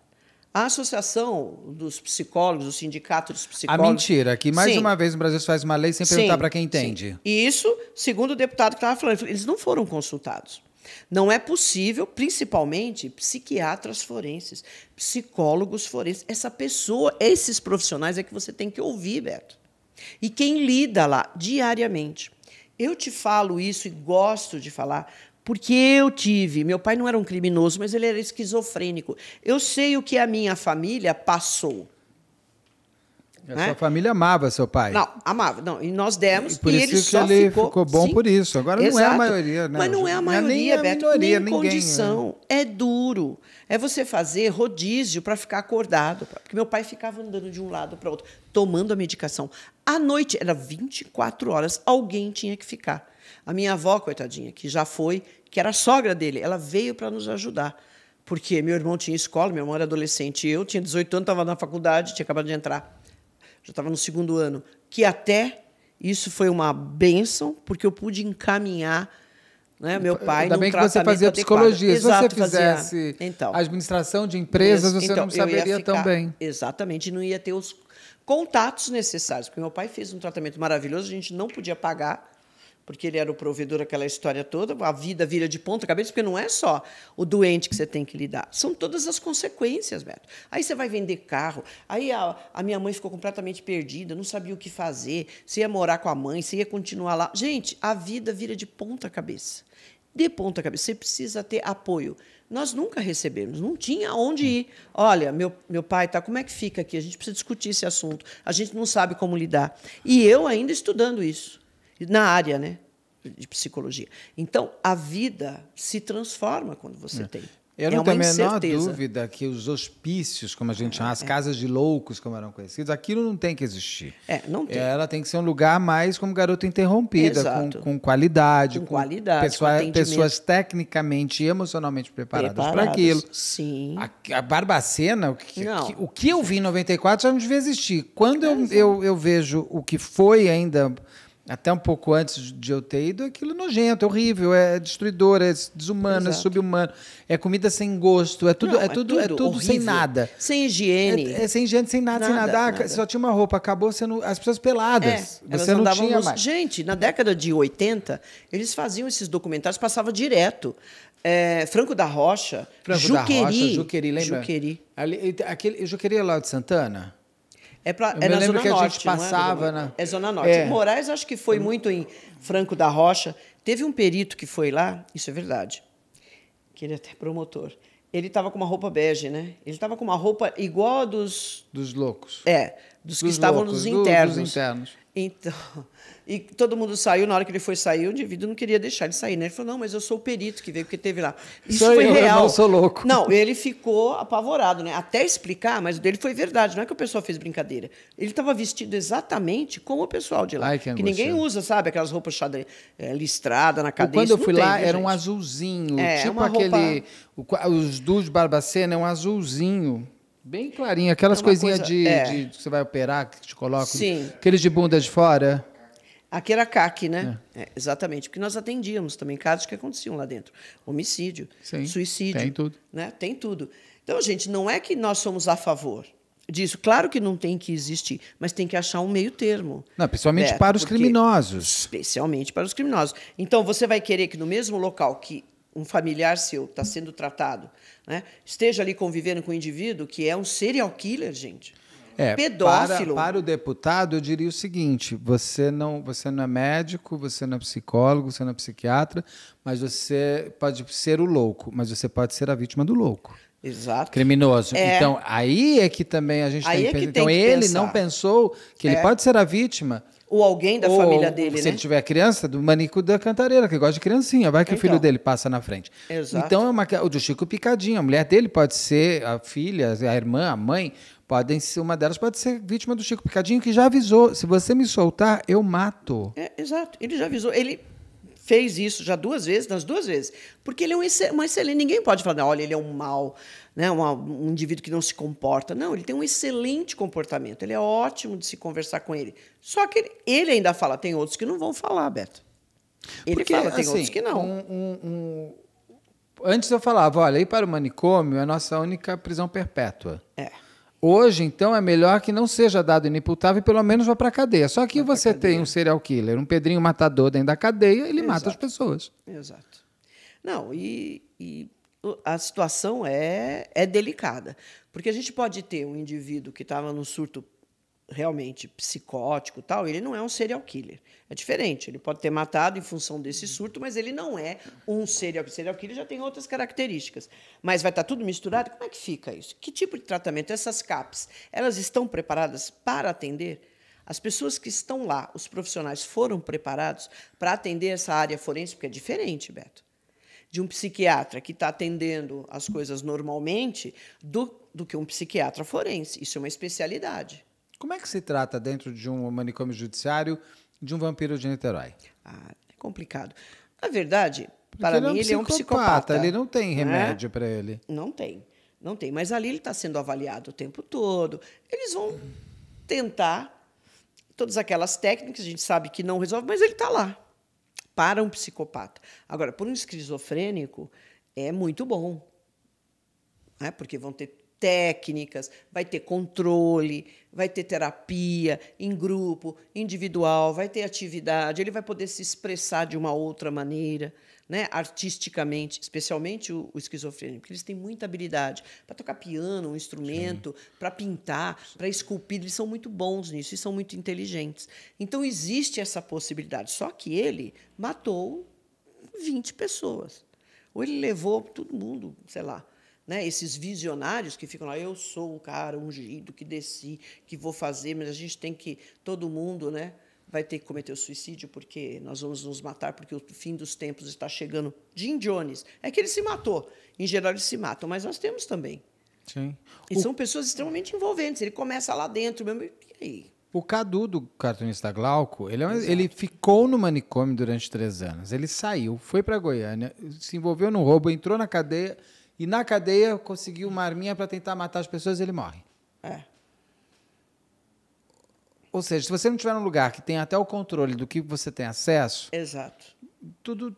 A Associação dos Psicólogos, o Sindicato dos ah, Psicólogos. A mentira, que mais sim. uma vez no Brasil faz uma lei sem perguntar para quem entende. Sim. E isso, segundo o deputado que estava falando, eles não foram consultados. Não é possível, principalmente psiquiatras forenses, psicólogos forenses. Essa pessoa, esses profissionais é que você tem que ouvir, Beto. E quem lida lá diariamente. Eu te falo isso e gosto de falar, porque eu tive. Meu pai não era um criminoso, mas ele era esquizofrênico. Eu sei o que a minha família passou. A né? sua família amava seu pai. Não, amava. Não, e nós demos e, por e isso ele só ele ficou, ficou bom sim, por isso. Agora exato. não é a maioria, né? Mas não é a é maioria, nem Beto. A minoria, nem ninguém, né? condição. Né? É duro. É você fazer rodízio para ficar acordado. Porque meu pai ficava andando de um lado para outro, tomando a medicação. À noite, era 24 horas, alguém tinha que ficar. A minha avó, coitadinha, que já foi, que era sogra dele, ela veio para nos ajudar porque meu irmão tinha escola, meu irmão era adolescente, eu tinha 18 anos, estava na faculdade, tinha acabado de entrar já estava no segundo ano, que até isso foi uma benção, porque eu pude encaminhar né, meu pai Ainda bem que você fazia psicologia. Exato, Se você fizesse fazia, então, administração de empresas, você então, não saberia tão bem. Exatamente, não ia ter os contatos necessários, porque meu pai fez um tratamento maravilhoso, a gente não podia pagar porque ele era o provedor aquela história toda, a vida vira de ponta cabeça, porque não é só o doente que você tem que lidar, são todas as consequências, Beto. Aí você vai vender carro, aí a, a minha mãe ficou completamente perdida, não sabia o que fazer, se ia morar com a mãe, se ia continuar lá. Gente, a vida vira de ponta cabeça. De ponta cabeça, você precisa ter apoio. Nós nunca recebemos, não tinha onde ir. Olha, meu, meu pai tá, como é que fica aqui? A gente precisa discutir esse assunto. A gente não sabe como lidar. E eu ainda estudando isso na área, né? De psicologia. Então, a vida se transforma quando você é. tem. Eu é não tenho a menor dúvida que os hospícios, como a gente é, chama, as é. casas de loucos, como eram conhecidos, aquilo não tem que existir. É, não tem. Ela tem que ser um lugar mais como garota interrompida, com, com, qualidade, com, com qualidade, pessoa, com pessoas tecnicamente e emocionalmente preparadas, para aquilo. Sim. A, a Barbacena, o que, que, o que eu vi em 94 já não devia existir. Quando eu, eu, eu vejo o que foi ainda até um pouco antes de eu ter ido, aquilo é nojento, é horrível, é destruidor, é desumano, é Exato. é subhumano, é comida sem gosto, é tudo, Não, é, tudo, é tudo, é tudo sem nada. Sem higiene. É, é, sem higiene, sem nada, nada sem nada. Ah, nada. só tinha uma roupa, acabou sendo as pessoas peladas. É, você não tinha nos... mais. Gente, na década de 80, eles faziam esses documentários, passava direto. É, Franco da Rocha, Franco Juqueri, da Rocha, Juqueri, lembra? Juqueri. Ali, aquele, Juqueri é lá de Santana? É, pra, é na Zona que Norte. A gente é, passava, é? né? É Zona Norte. É. Moraes, acho que foi muito em Franco da Rocha. Teve um perito que foi lá, isso é verdade, que ele é até promotor. Ele estava com uma roupa bege, né? Ele estava com uma roupa igual a dos. Dos loucos. É, dos, dos que estavam nos internos. dos internos. Então. E todo mundo saiu, na hora que ele foi sair, o indivíduo não queria deixar ele sair, né? Ele falou, não, mas eu sou o perito que veio, porque teve lá. Isso sou foi eu, real. Eu não sou louco. Não, ele ficou apavorado, né? Até explicar, mas o dele foi verdade, não é que o pessoal fez brincadeira. Ele estava vestido exatamente como o pessoal de lá. Ai, que, que ninguém usa, sabe? Aquelas roupas xadre, é, eh, listradas na cadeia. Quando eu fui tem, lá, né, era um azulzinho, é, tipo aquele. Roupa... Os dos Barbacena é um azulzinho. Bem clarinho, aquelas é coisinhas coisa, de, é. de, que você vai operar, que te coloca, Sim. Aqueles de bunda de fora. Aqui era CAC, né? É. É, exatamente, porque nós atendíamos também casos que aconteciam lá dentro. Homicídio, Sim, suicídio. Tem tudo. Né? Tem tudo. Então, gente, não é que nós somos a favor disso. Claro que não tem que existir, mas tem que achar um meio termo. Não, principalmente é, para os criminosos. Especialmente para os criminosos. Então, você vai querer que no mesmo local que um familiar seu está sendo tratado, né, esteja ali convivendo com um indivíduo que é um serial killer, gente é, pedófilo. Para, para, o deputado, eu diria o seguinte: você não, você não é médico, você não é psicólogo, você não é psiquiatra, mas você pode ser o louco, mas você pode ser a vítima do louco. Exato. Criminoso. É. Então, aí é que também a gente aí tem, é que tem então, ele pensar. não pensou que é. ele pode ser a vítima. Ou alguém da ou, família dele, se né? ele tiver criança, do manico da cantareira, que gosta de criancinha, vai que então. o filho então. dele passa na frente. Exato. Então, é uma, o do Chico Picadinho, a mulher dele pode ser a filha, a irmã, a mãe, Podem ser, uma delas pode ser vítima do Chico Picadinho, que já avisou: se você me soltar, eu mato. É, exato, ele já avisou. Ele fez isso já duas vezes, nas duas vezes. Porque ele é um, excelente. Ninguém pode falar, olha, ele é um mal, né? Um, um indivíduo que não se comporta. Não, ele tem um excelente comportamento. Ele é ótimo de se conversar com ele. Só que ele, ele ainda fala: tem outros que não vão falar, Beto. Ele Porque, fala, tem assim, outros que não. Um, um, Antes eu falava, olha, ir para o manicômio é a nossa única prisão perpétua. É. Hoje, então, é melhor que não seja dado inimputável e pelo menos vá para a cadeia. Só que vai você tem um serial killer, um pedrinho matador dentro da cadeia, ele Exato. mata as pessoas. Exato. Não, e, e a situação é, é delicada. Porque a gente pode ter um indivíduo que estava no surto realmente psicótico tal, ele não é um serial killer. É diferente. Ele pode ter matado em função desse uhum. surto, mas ele não é um serial killer. Serial killer já tem outras características. Mas vai estar tá tudo misturado? Como é que fica isso? Que tipo de tratamento? Essas CAPs, elas estão preparadas para atender? As pessoas que estão lá, os profissionais, foram preparados para atender essa área forense? Porque é diferente, Beto. De um psiquiatra que está atendendo as coisas normalmente do, do que um psiquiatra forense. Isso é uma especialidade. Como é que se trata dentro de um manicômio judiciário de um vampiro de Niterói? Ah, é complicado. Na verdade, Porque para é mim, ele é um psicopata. Ele não tem né? remédio né? para ele. Não tem, não tem. Mas ali ele está sendo avaliado o tempo todo. Eles vão tentar todas aquelas técnicas, a gente sabe que não resolve, mas ele está lá. Para um psicopata. Agora, para um esquizofrênico, é muito bom. Né? Porque vão ter técnicas, vai ter controle, vai ter terapia em grupo, individual, vai ter atividade, ele vai poder se expressar de uma outra maneira, né, artisticamente, especialmente o, o esquizofrênico, porque eles têm muita habilidade para tocar piano, um instrumento, para pintar, para esculpir, eles são muito bons nisso e são muito inteligentes. Então existe essa possibilidade, só que ele matou 20 pessoas. Ou ele levou todo mundo, sei lá, né, esses visionários que ficam lá, eu sou o cara ungido que desci, que vou fazer, mas a gente tem que todo mundo, né, vai ter que cometer o suicídio porque nós vamos nos matar porque o fim dos tempos está chegando. Jim Jones, é que ele se matou. Em geral eles se matam, mas nós temos também. Sim. E o... são pessoas extremamente envolventes. Ele começa lá dentro mesmo. E é aí? O Cadu, do cartunista Glauco, ele, é um, ele ficou no manicômio durante três anos. Ele saiu, foi para Goiânia, se envolveu no roubo, entrou na cadeia e na cadeia conseguiu uma arminha para tentar matar as pessoas e ele morre. É. Ou seja, se você não tiver um lugar que tem até o controle do que você tem acesso. Exato. Tudo.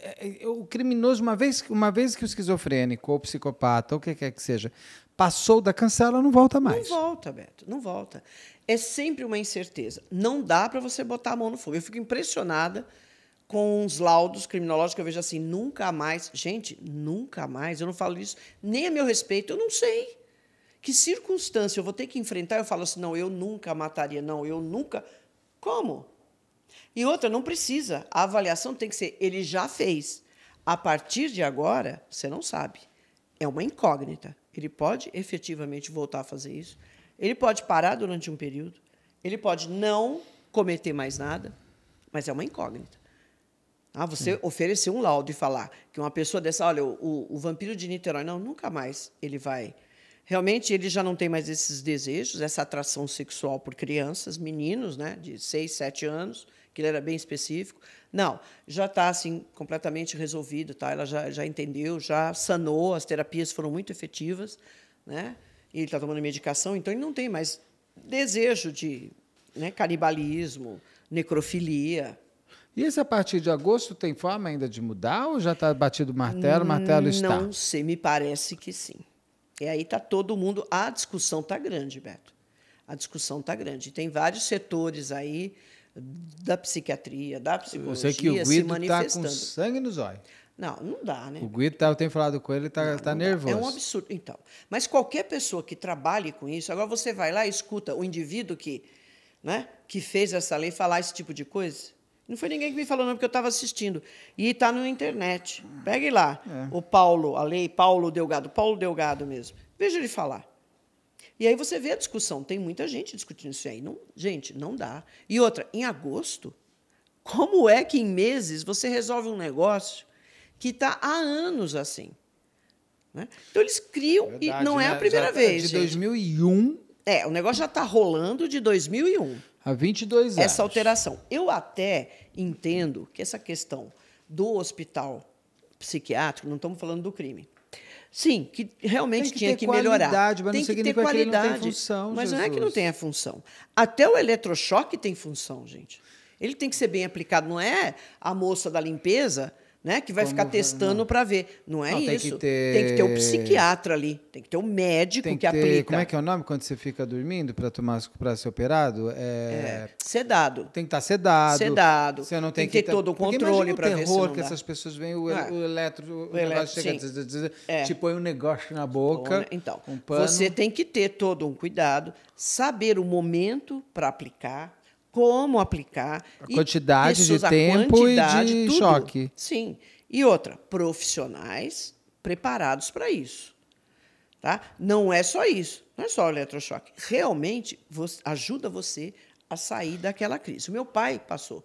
É, é, o criminoso, uma vez, uma vez que o esquizofrênico ou o psicopata, ou o que quer que seja, passou da cancela, não volta mais. Não volta, Beto, não volta. É sempre uma incerteza. Não dá para você botar a mão no fogo. Eu fico impressionada com uns laudos criminológicos eu vejo assim, nunca mais, gente, nunca mais, eu não falo isso nem a meu respeito, eu não sei. Que circunstância eu vou ter que enfrentar? Eu falo assim, não, eu nunca mataria, não, eu nunca. Como? E outra, não precisa. A avaliação tem que ser, ele já fez. A partir de agora, você não sabe. É uma incógnita. Ele pode efetivamente voltar a fazer isso. Ele pode parar durante um período. Ele pode não cometer mais nada. Mas é uma incógnita. Ah, você Sim. Hum. oferecer um laudo e falar que uma pessoa dessa, olha, o, o, vampiro de Niterói, não, nunca mais ele vai. Realmente ele já não tem mais esses desejos, essa atração sexual por crianças, meninos, né, de 6, 7 anos, que ele era bem específico. Não, já está assim completamente resolvido, tá? Ela já, já entendeu, já sanou, as terapias foram muito efetivas, né? E ele está tomando medicação, então ele não tem mais desejo de né, canibalismo, necrofilia, e esse a partir de agosto tem forma ainda de mudar ou já está batido o martelo, martelo hum, está? Não sei, me parece que sim. E aí está todo mundo. A discussão está grande, Beto. A discussão está grande. Tem vários setores aí da psiquiatria, da psicologia Eu sei que o Guido está com sangue nos olhos. Não, não dá, né? O Guido, tá, eu tenho falado com ele, está tá, tá nervoso. Dá. É um absurdo. Então, mas qualquer pessoa que trabalhe com isso, agora você vai lá e escuta o indivíduo que, né, que fez essa lei falar esse tipo de coisa, não foi ninguém que me falou, não, porque eu estava assistindo. E está na internet. Hum. Pegue lá. É. O Paulo, a lei Paulo Delgado, Paulo Delgado mesmo. Veja ele falar. E aí você vê a discussão. Tem muita gente discutindo isso aí. Não, gente, não dá. E outra, em agosto, como é que em meses você resolve um negócio que está há anos assim? Né? Então eles criam Verdade, e não é a né? primeira já, tá vez. De gente. 2001. É, o negócio já está rolando de 2001. Há 22 anos. Essa alteração. Eu até entendo que essa questão do hospital psiquiátrico, não estamos falando do crime. Sim, que realmente que tinha que melhorar. Mas tem não que ter qualidade, que não tem função, mas Jesus. não é que não tenha função. Até o eletrochoque tem função, gente. Ele tem que ser bem aplicado, não é a moça da limpeza né? Que vai Como ficar testando para ver. Não é não, isso. Tem que, ter... tem que ter um psiquiatra ali, tem que ter um médico tem que, que ter... aplica. Como é que é o nome quando você fica dormindo para tomar para ser operado? É... é... sedado. Tem que estar tá sedado. Sedado. Você não tem, tem que, ter tá- todo o controle para ver se terror que essas pessoas veem o, ah. o eletro, o, o eletro, chega, é. te põe um negócio na boca. Então, um você tem que ter todo um cuidado, saber o momento para aplicar como aplicar. A quantidade pessoas, de tempo quantidade, e de tudo. choque. Sim. E outra, profissionais preparados para isso. Tá? Não é só isso, não é só o eletrochoque. Realmente você, ajuda você a sair daquela crise. O meu pai passou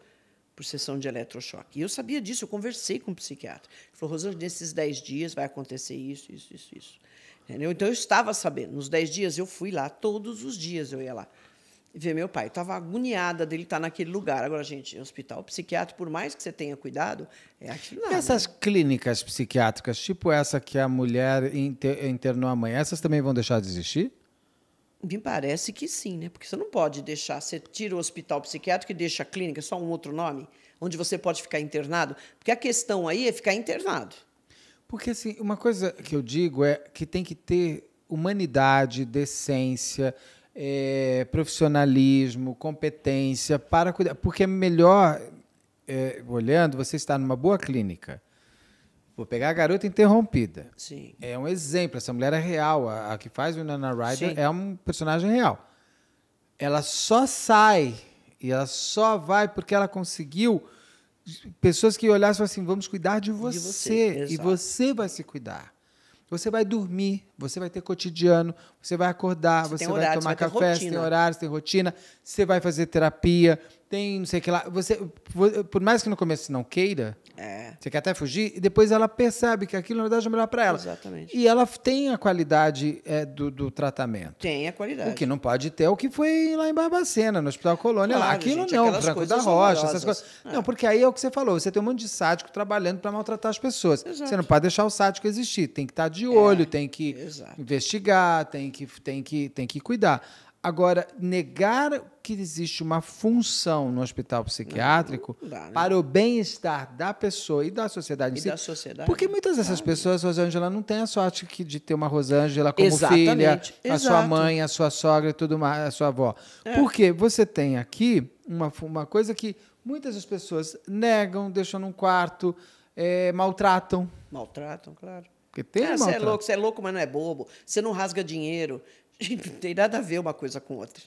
por sessão de eletrochoque. E eu sabia disso, eu conversei com o um psiquiatra. Ele falou, Rosângela, nesses 10 dias vai acontecer isso, isso, isso, isso. Entendeu? Então, eu estava sabendo. Nos 10 dias, eu fui lá, todos os dias eu ia lá ver meu pai. Estava agoniada dele estar tá naquele lugar. Agora, gente, hospital psiquiátrico, por mais que você tenha cuidado, é aquilo lá. Essas né? clínicas psiquiátricas, tipo essa que a mulher inter internou a mãe, essas também vão deixar de existir? Me parece que sim, né? Porque você não pode deixar, você tira o hospital psiquiátrico e deixa a clínica, só um outro nome, onde você pode ficar internado. Porque a questão aí é ficar internado. Porque, assim, uma coisa que eu digo é que tem que ter humanidade, decência, é, profissionalismo, competência para cuidar. Porque é melhor, é, olhando, você está numa boa clínica. Vou pegar a garota interrompida. Sim. É um exemplo. Essa mulher é real. A, a que faz o Nana Ryder Sim. é um personagem real. Ela só sai e ela só vai porque ela conseguiu pessoas que olhassem assim: vamos cuidar de você. De você e você vai se cuidar. Você vai dormir, você vai ter cotidiano, você vai acordar, você, você vai tomar você vai café, você tem horário, você tem rotina, você vai fazer terapia, tem não sei o que lá. Você, por mais que no começo não queira, é. você quer até fugir, e depois ela percebe que aquilo, na verdade, é melhor para ela. Exatamente. E ela tem a qualidade é, do, do, tratamento. Tem a qualidade. O que não pode ter é o que foi lá em Barbacena, no Hospital Colônia. Claro, lá. Aquilo gente, não, Franco da Rocha, essas coisas. É. Não, porque aí é o que você falou, você tem um monte de sádico trabalhando para maltratar as pessoas. Exato. Você não pode deixar o sádico existir, tem que estar tá de olho, é, tem que Exato. investigar, tem que, tem, que, tem que cuidar. Agora, negar que existe uma função no hospital psiquiátrico não, não dá, né? para o bem-estar da pessoa e da sociedade e em si. Da sociedade, porque muitas dessas claro. pessoas, Rosângela, não tem a sorte de ter uma Rosângela como Exatamente. filha, a sua mãe, a sua sogra e tudo mais, a sua avó. É. Porque você tem aqui uma, uma coisa que muitas das pessoas negam, deixam num quarto, é, maltratam. Maltratam, claro. Porque tem ah, é, maltrato. Você é louco, você é louco, mas não é bobo. Você não rasga dinheiro. Gente, não tem nada a ver uma coisa com outra.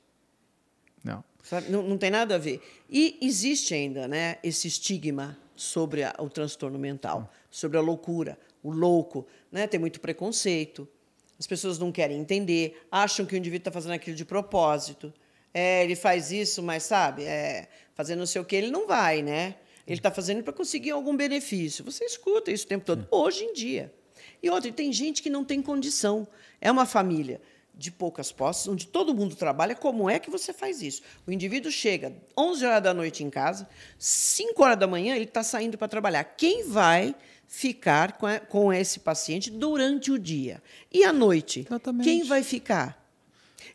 Não. Não, não, tem nada a ver. E existe ainda né, esse estigma sobre a, o transtorno mental, sobre a loucura, o louco. Né? Tem muito preconceito, as pessoas não querem entender, acham que o indivíduo está fazendo aquilo de propósito. É, ele faz isso, mas sabe, é, fazendo não sei o que, ele não vai, né? Ele está fazendo para conseguir algum benefício. Você escuta isso o tempo todo, Sim. hoje em dia. E outra, tem gente que não tem condição. É uma família de poucas posses, onde todo mundo trabalha, como é que você faz isso? O indivíduo chega 11 horas da noite em casa, 5 horas da manhã ele está saindo para trabalhar. Quem vai ficar com, esse paciente durante o dia? E à noite? Exatamente. Quem vai ficar?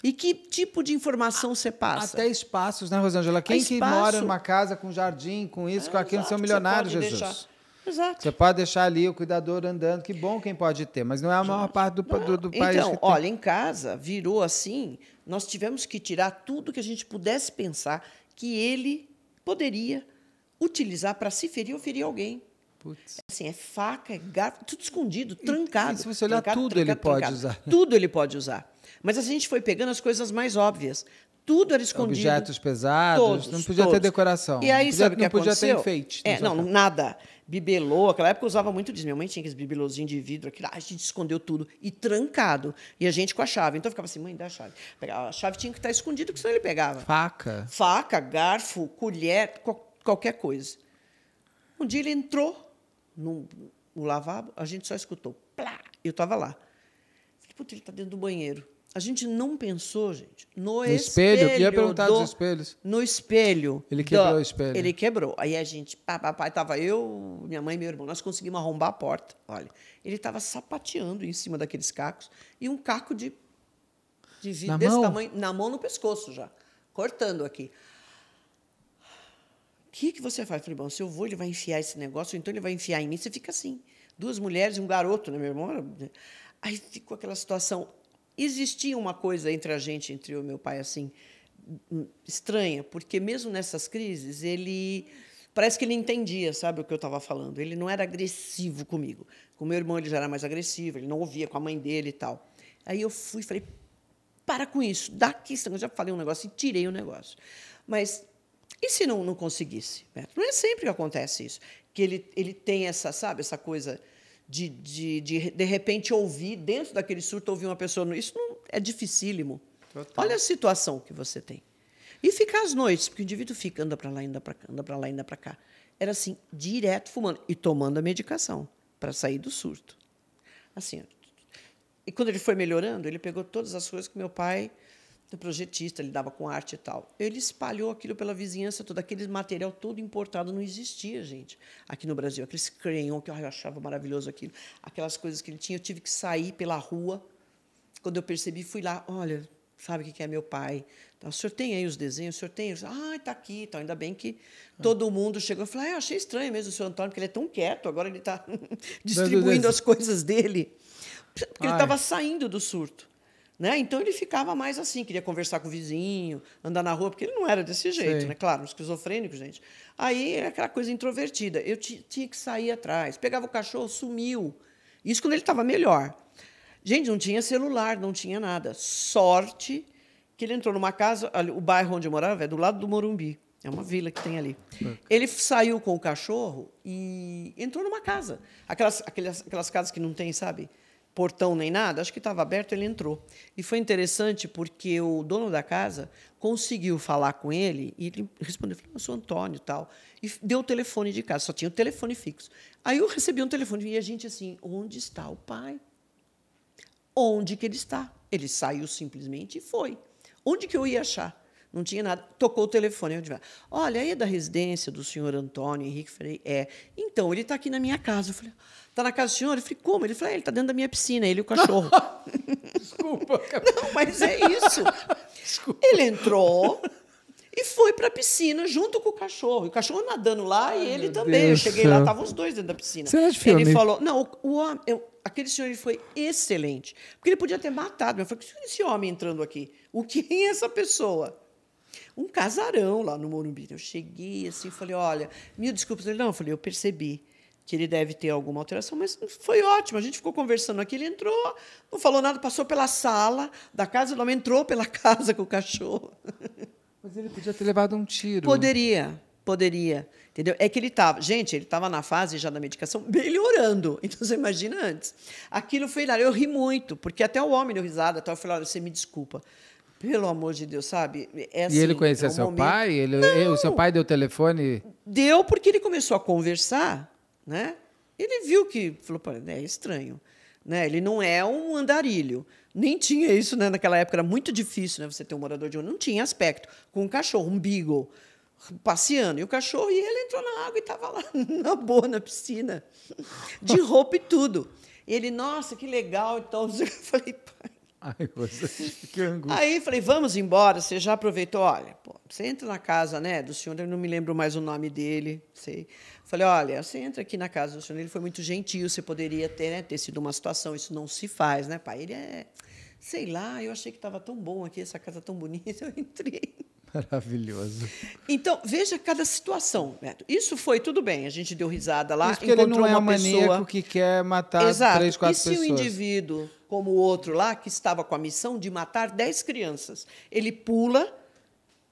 E que tipo de informação você passa? Até espaços, né, Rosângela? Quem que mora numa casa com jardim, com isso, é, com aquilo, são milionários, Jesus. Deixar Exato. Você pode deixar ali o cuidador andando, que bom quem pode ter, mas não é a maior parte do, do, do país. Então, olha, em casa virou assim, nós tivemos que tirar tudo que a gente pudesse pensar que ele poderia utilizar para se ferir ou ferir alguém. Putz. É assim, é faca, é gato, tudo escondido, trancado. E se você olhar trancado, tudo, trancado, ele trancado, pode usar. Tudo ele pode usar. Mas a gente foi pegando as coisas mais óbvias. Tudo era escondido. Objetos pesados, todos, não podia todos. ter decoração. E aí, não podia, sabe não que podia aconteceu? ter enfeite. É, não, nada bibelô. Aquela época eu usava muito disso. Minha mãe tinha aqueles bibelôzinhos de vidro, aquilo, ah, a gente escondeu tudo e trancado. E a gente com a chave. Então eu ficava assim, mãe, dá a chave. Pegava, a chave tinha que estar escondida, porque senão ele pegava. Faca. Faca, garfo, colher, qual, qualquer coisa. Um dia ele entrou no, no lavabo, a gente só escutou. Plá! Eu estava lá. Falei, puta, ele está dentro do banheiro. A gente não pensou, gente, no, no espelho. espelho. queria perguntar do, dos espelhos. No espelho. Ele quebrou do, o espelho. Ele quebrou. Aí a gente, papai, tava eu, minha mãe e meu irmão, nós conseguimos arrombar a porta. Olha, ele estava sapateando em cima daqueles cacos e um caco de, de vidro desse mão? tamanho, na mão, no pescoço já, cortando aqui. O que, que você faz? Eu falei, bom, se eu vou, ele vai enfiar esse negócio, então ele vai enfiar em mim. Você fica assim. Duas mulheres e um garoto, né, meu irmão? Aí ficou aquela situação existia uma coisa entre a gente, entre eu e meu pai, assim, hum, estranha, porque mesmo nessas crises, ele. Parece que ele entendia, sabe, o que eu estava falando. Ele não era agressivo comigo. Com meu irmão, ele já era mais agressivo, ele não ouvia com a mãe dele e tal. Aí eu fui e falei: para com isso, daqui, eu já falei um negócio e tirei o um negócio. Mas e se não, não conseguisse? Né? Não é sempre que acontece isso, que ele, ele tem essa, sabe, essa coisa de, de, de, de repente, ouvir, dentro daquele surto, ouvir uma pessoa. Isso não, é dificílimo. Total. Olha a situação que você tem. E ficar às noites, porque o indivíduo fica, anda para lá, anda para cá, anda para lá, anda para cá. Era assim, direto fumando e tomando a medicação para sair do surto. Assim, e quando ele foi melhorando, ele pegou todas as coisas que meu pai projetista, lidava com arte e tal. Ele espalhou aquilo pela vizinhança todo aquele material todo importado não existia, gente, aqui no Brasil. Aqueles crayon que eu achava maravilhoso aquilo, aquelas coisas que ele tinha, eu tive que sair pela rua. Quando eu percebi, fui lá, olha, sabe o que é meu pai? Tá, o senhor tem aí os desenhos? O senhor tem? Ah, está aqui. Então, ainda bem que é. todo mundo chegou e falou, ah, é, eu achei estranho mesmo o senhor Antônio, porque ele é tão quieto, agora ele está distribuindo é as coisas dele. Porque Ai. ele estava saindo do surto. Né? Então ele ficava mais assim, queria conversar com o vizinho, andar na rua, porque ele não era desse jeito, Sim. né? Claro, um esquizofrênico, gente. Aí era é aquela coisa introvertida. Eu tinha que sair atrás. Pegava o cachorro, sumiu. Isso quando ele estava melhor. Gente, não tinha celular, não tinha nada. Sorte que ele entrou numa casa, o bairro onde eu morava é do lado do Morumbi. É uma vila que tem ali. Ele saiu com o cachorro e entrou numa casa. Aquelas, aquelas, aquelas casas que não tem, sabe? portão nem nada, acho que estava aberto, ele entrou. E foi interessante porque o dono da casa conseguiu falar com ele e ele respondeu: Eu sou Antônio tal. E deu o telefone de casa, só tinha o telefone fixo. Aí eu recebi um telefone e a gente assim: Onde está o pai? Onde que ele está? Ele saiu simplesmente e foi. Onde que eu ia achar? Não tinha nada. Tocou o telefone. Eu Olha, aí é da residência do senhor Antônio Henrique. Falei: É. Então, ele está aqui na minha casa. Eu falei: Tá na casa do senhor? Eu falei, como? Ele falou, ah, ele tá dentro da minha piscina, ele e o cachorro. Desculpa. Não, mas é isso. Desculpa. Ele entrou e foi para a piscina junto com o cachorro. E o cachorro nadando lá Ai, e ele também. Deus eu cheguei céu. lá, estavam os dois dentro da piscina. Você é de filme? Ele falou, não, o, o eu, aquele senhor ele foi excelente. Porque ele podia ter matado. Eu falei, o que é esse homem entrando aqui? O que é essa pessoa? um casarão lá no Morumbi. Eu cheguei assim, falei, olha, mil desculpas. Ele, não, eu falei, eu percebi que ele deve ter alguma alteração, mas foi ótimo. A gente ficou conversando aqui, ele entrou, não falou nada, passou pela sala da casa, não entrou pela casa com o cachorro. Mas ele podia ter levado um tiro. Poderia, poderia. Entendeu? É que ele estava. Gente, ele estava na fase já da medicação melhorando. Então você imagina antes. Aquilo foi Eu ri muito, porque até o homem deu risada, até eu falei, olha, você me desculpa. Pelo amor de Deus, sabe? É assim, e ele assim, conhecia é seu momento... pai? Ele, não. seu pai deu telefone? Deu porque ele começou a conversar né? Ele viu que falou, é estranho, né? Ele não é um andarilho. Nem tinha isso, né? Naquela época era muito difícil, né? Você ter um morador de rua, não tinha aspecto com um cachorro, um beagle passeando e o cachorro e ele entrou na água e estava lá na boa na piscina de roupa e tudo. E ele, nossa, que legal, então eu falei, pai, Aí você que angústia. Aí falei, vamos embora, você já aproveitou, olha, pô, você entra na casa, né, do senhor, eu não me lembro mais o nome dele, sei. Falei, olha, você entra aqui na casa do senhor, ele foi muito gentil, você poderia ter, né, ter sido uma situação, isso não se faz, né, pai? Ele é, sei lá, eu achei que estava tão bom aqui, essa casa tão bonita, eu entrei. Maravilhoso. Então, veja cada situação. Neto. Isso foi tudo bem, a gente deu risada lá, Isso encontrou ele não é uma maníaco pessoa. que quer matar Exato. três, quatro pessoas. E se pessoas? o indivíduo como o outro lá que estava com a missão de matar 10 crianças. Ele pula,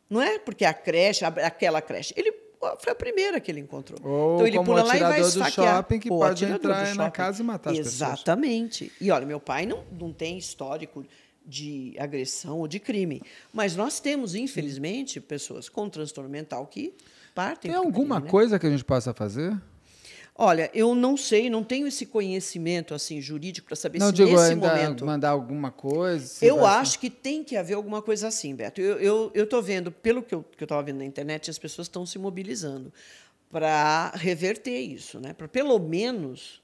não é? Porque a creche, aquela creche, ele foi a primeira que ele encontrou. Ou então ele pula lá e vai esfaquear. do shopping que pode entrar na casa e matar Exatamente. as pessoas. Exatamente. E olha, meu pai não, não tem histórico de agressão ou de crime, mas nós temos infelizmente pessoas com transtorno mental que partem. Tem alguma crime, né? coisa que a gente possa fazer? Olha, eu não sei, não tenho esse conhecimento assim jurídico para saber não, se digo, nesse momento mandar alguma coisa. Eu acho que tem que haver alguma coisa assim, Beto. Eu eu estou vendo pelo que eu estava vendo na internet, as pessoas estão se mobilizando para reverter isso, né? Para pelo menos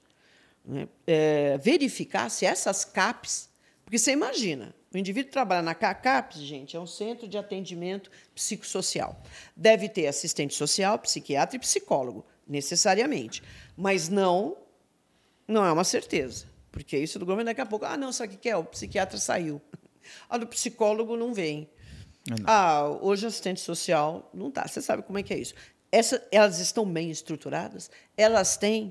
né, é, verificar se essas CAPs, porque você imagina, o indivíduo trabalha na CACAPS, gente, é um centro de atendimento psicossocial. Deve ter assistente social, psiquiatra e psicólogo necessariamente. Mas não, não é uma certeza. Porque é isso do governo daqui a pouco, ah, não, sabe o que é? O psiquiatra saiu. Ah, do psicólogo não vem. É, não. Ah, hoje assistente social não está. Você sabe como é que é isso. Essa, elas estão bem estruturadas, elas têm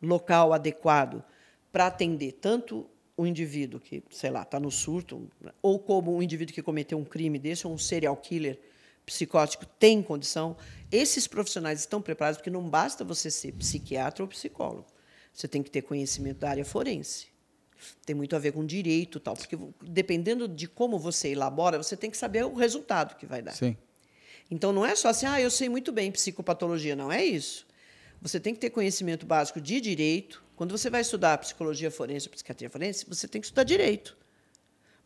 local adequado para atender tanto o indivíduo que, sei lá, está no surto, ou como um indivíduo que cometeu um crime desse, ou um serial killer, psicótico tem condição, esses profissionais estão preparados, porque não basta você ser psiquiatra ou psicólogo. Você tem que ter conhecimento da área forense. Tem muito a ver com direito tal, porque dependendo de como você elabora, você tem que saber o resultado que vai dar. Sim. Então não é só assim, ah, eu sei muito bem psicopatologia, não é isso. Você tem que ter conhecimento básico de direito. Quando você vai estudar psicologia forense ou psiquiatria forense, você tem que estudar direito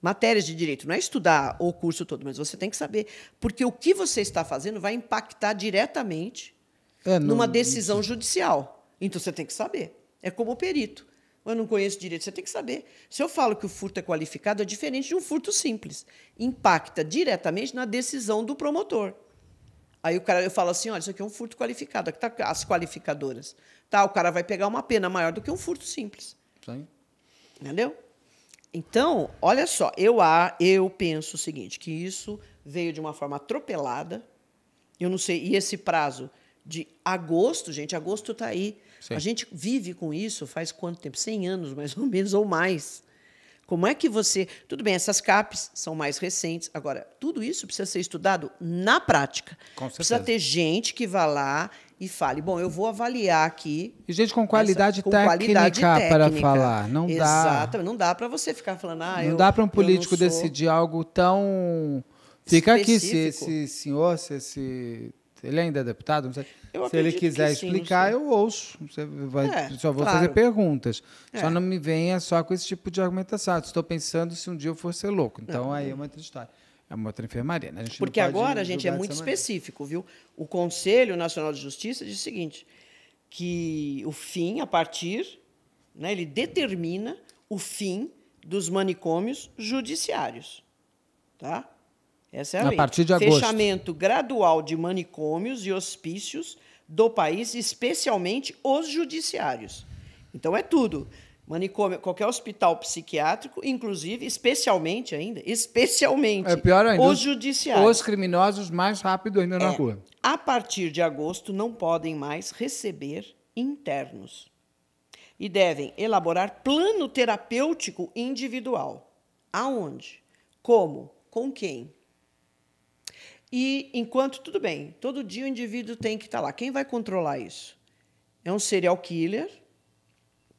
matérias de direito. Não é estudar o curso todo, mas você tem que saber. Porque o que você está fazendo vai impactar diretamente é, não, numa é decisão isso. judicial. Então você tem que saber. É como o perito. Eu não conheço direito, você tem que saber. Se eu falo que o furto é qualificado, é diferente de um furto simples. Impacta diretamente na decisão do promotor. Aí o cara eu falo assim: olha, isso aqui é um furto qualificado, aqui tá as qualificadoras. Tá, o cara vai pegar uma pena maior do que um furto simples. Sim. Entendeu? Então, olha só, eu, a, eu penso o seguinte, que isso veio de uma forma atropelada. Eu não sei, e esse prazo de agosto, gente, agosto está aí. Sim. A gente vive com isso faz quanto tempo? 100 anos, mais ou menos, ou mais. Como é que você. Tudo bem, essas CAPs são mais recentes. Agora, tudo isso precisa ser estudado na prática. Com certeza. Precisa ter gente que vá lá e fale, bom, eu vou avaliar aqui. E gente com qualidade, essa, com qualidade técnica, para falar, não Exatamente. dá. Exatamente, não dá para você ficar falando, ah, não eu, dá para um político sou... decidir algo tão Fica Específico. aqui se esse senhor, se esse ele ainda é deputado, não sei. Eu se ele quiser sim, explicar, eu ouço. Você vai, é, só vou claro. fazer perguntas. É. Só não me venha só com esse tipo de argumentação. Ah, estou pensando se um dia eu for ser louco. Então não, aí é uma outra história. É uma outra enfermaria. Né? Porque agora, a gente, é muito específico, viu? O Conselho Nacional de Justiça diz o seguinte, que o fim, a partir, né, ele determina o fim dos manicômios judiciários. Tá? Essa é a, a lei. partir de agosto. Fechamento gradual de manicômios e hospícios do país, especialmente os judiciários. Então é tudo manicômio, qualquer hospital psiquiátrico, inclusive, especialmente ainda, especialmente é pior ainda, os judiciários. Os criminosos mais rápido ainda é, na rua. A partir de agosto, não podem mais receber internos e devem elaborar plano terapêutico individual. Aonde? Como? Com quem? E enquanto, tudo bem, todo dia o indivíduo tem que estar tá lá. Quem vai controlar isso? É um serial killer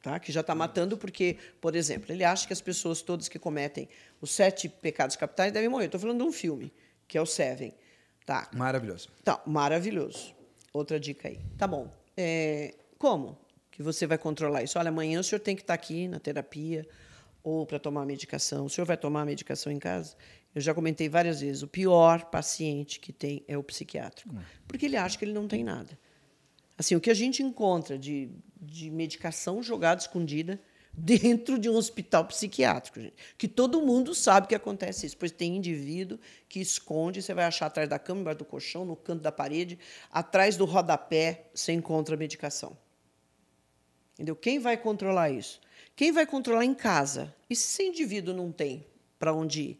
Tá? que já está uhum. matando porque, por exemplo, ele acha que as pessoas todas que cometem os sete pecados capitais devem morrer. Estou falando de um filme, que é o Seven. Tá. Maravilhoso. Tá, maravilhoso. Outra dica aí. Tá bom. É, como que você vai controlar isso? Olha, amanhã o senhor tem que estar tá aqui na terapia ou para tomar medicação. O senhor vai tomar medicação em casa? Eu já comentei várias vezes, o pior paciente que tem é o psiquiátrico, hum. porque ele acha que ele não tem nada. Assim, o que a gente encontra de, de medicação jogada escondida dentro de um hospital psiquiátrico, gente, que todo mundo sabe que acontece isso, pois tem indivíduo que esconde, você vai achar atrás da cama, embaixo do colchão, no canto da parede, atrás do rodapé, você encontra a medicação. Entendeu? Quem vai controlar isso? Quem vai controlar em casa? E se esse indivíduo não tem para onde ir?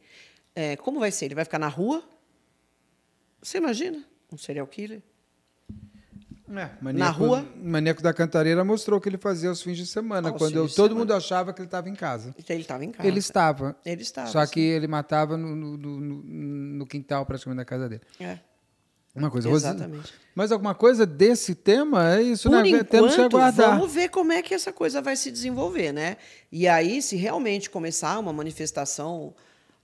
É, como vai ser? Ele vai ficar na rua? Você imagina? Um serial killer? É, maníaco, na rua. O maníaco da Cantareira mostrou que ele fazia os fins de semana, quando eu, todo semana. É mundo achava que ele estava em casa. Então, ele estava em casa. Ele estava. Ele estava. Só sim. que ele matava no, no, no, no, quintal praticamente da casa dele. É. Uma coisa, Exatamente. Rosa, mas alguma coisa desse tema? É isso, Por né? Enquanto, Temos que aguardar. Vamos ver como é que essa coisa vai se desenvolver, né? E aí, se realmente começar uma manifestação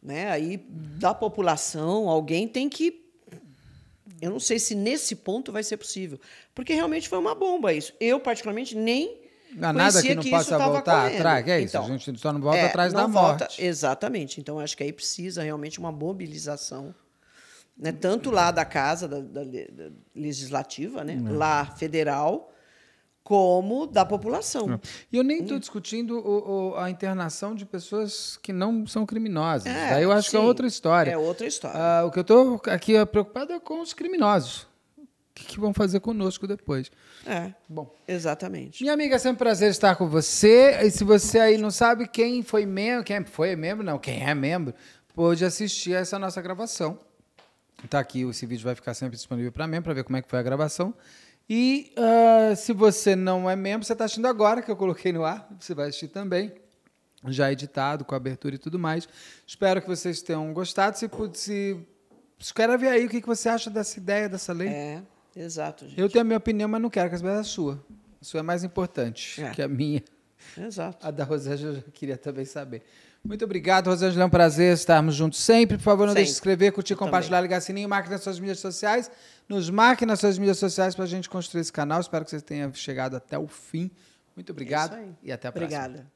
né, aí uhum. da população, alguém tem que eu não sei se nesse ponto vai ser possível. Porque realmente foi uma bomba isso. Eu, particularmente, nem. Não há nada que não que possa voltar atrás, atrás, é isso. Então, a gente só não volta é, atrás não da volta, morte. Exatamente. Então, acho que aí precisa realmente uma mobilização. Né? Tanto lá da casa, da, da, da legislativa, né? É. lá federal, como da população. Ah. E eu nem estou hum. discutindo o, o, a internação de pessoas que não são criminosas. É, Daí tá? eu acho sim, que é outra história. É outra história. Ah, o que eu estou aqui preocupado é com os criminosos. O que, que vão fazer conosco depois? É. Bom. Exatamente. Minha amiga, é sempre um prazer estar com você. E se você aí não sabe quem foi membro, quem foi membro, não, quem é membro, pode assistir a essa nossa gravação. Tá aqui, esse vídeo vai ficar sempre disponível para mim, para ver como é que foi a gravação. E uh, se você não é membro, você está assistindo agora, que eu coloquei no ar, você vai assistir também, já editado, com abertura e tudo mais. Espero que vocês tenham gostado. Se, se escreve aí o que você acha dessa ideia, dessa lei. É, exato, gente. Eu tenho a minha opinião, mas não quero que a sua. A sua é mais importante é. que a minha. Exato. A da Rosângela eu já queria também saber. Muito obrigado, Rosângela. É um prazer estarmos juntos sempre. Por favor, não sempre. deixe de se inscrever, curtir, eu compartilhar, também. ligar sininho, marque nas suas mídias sociais. Nos marque nas suas mídias sociais para a gente construir esse canal. Espero que vocês tenham chegado até o fim. Muito é obrigado é e até a próxima. Obrigada.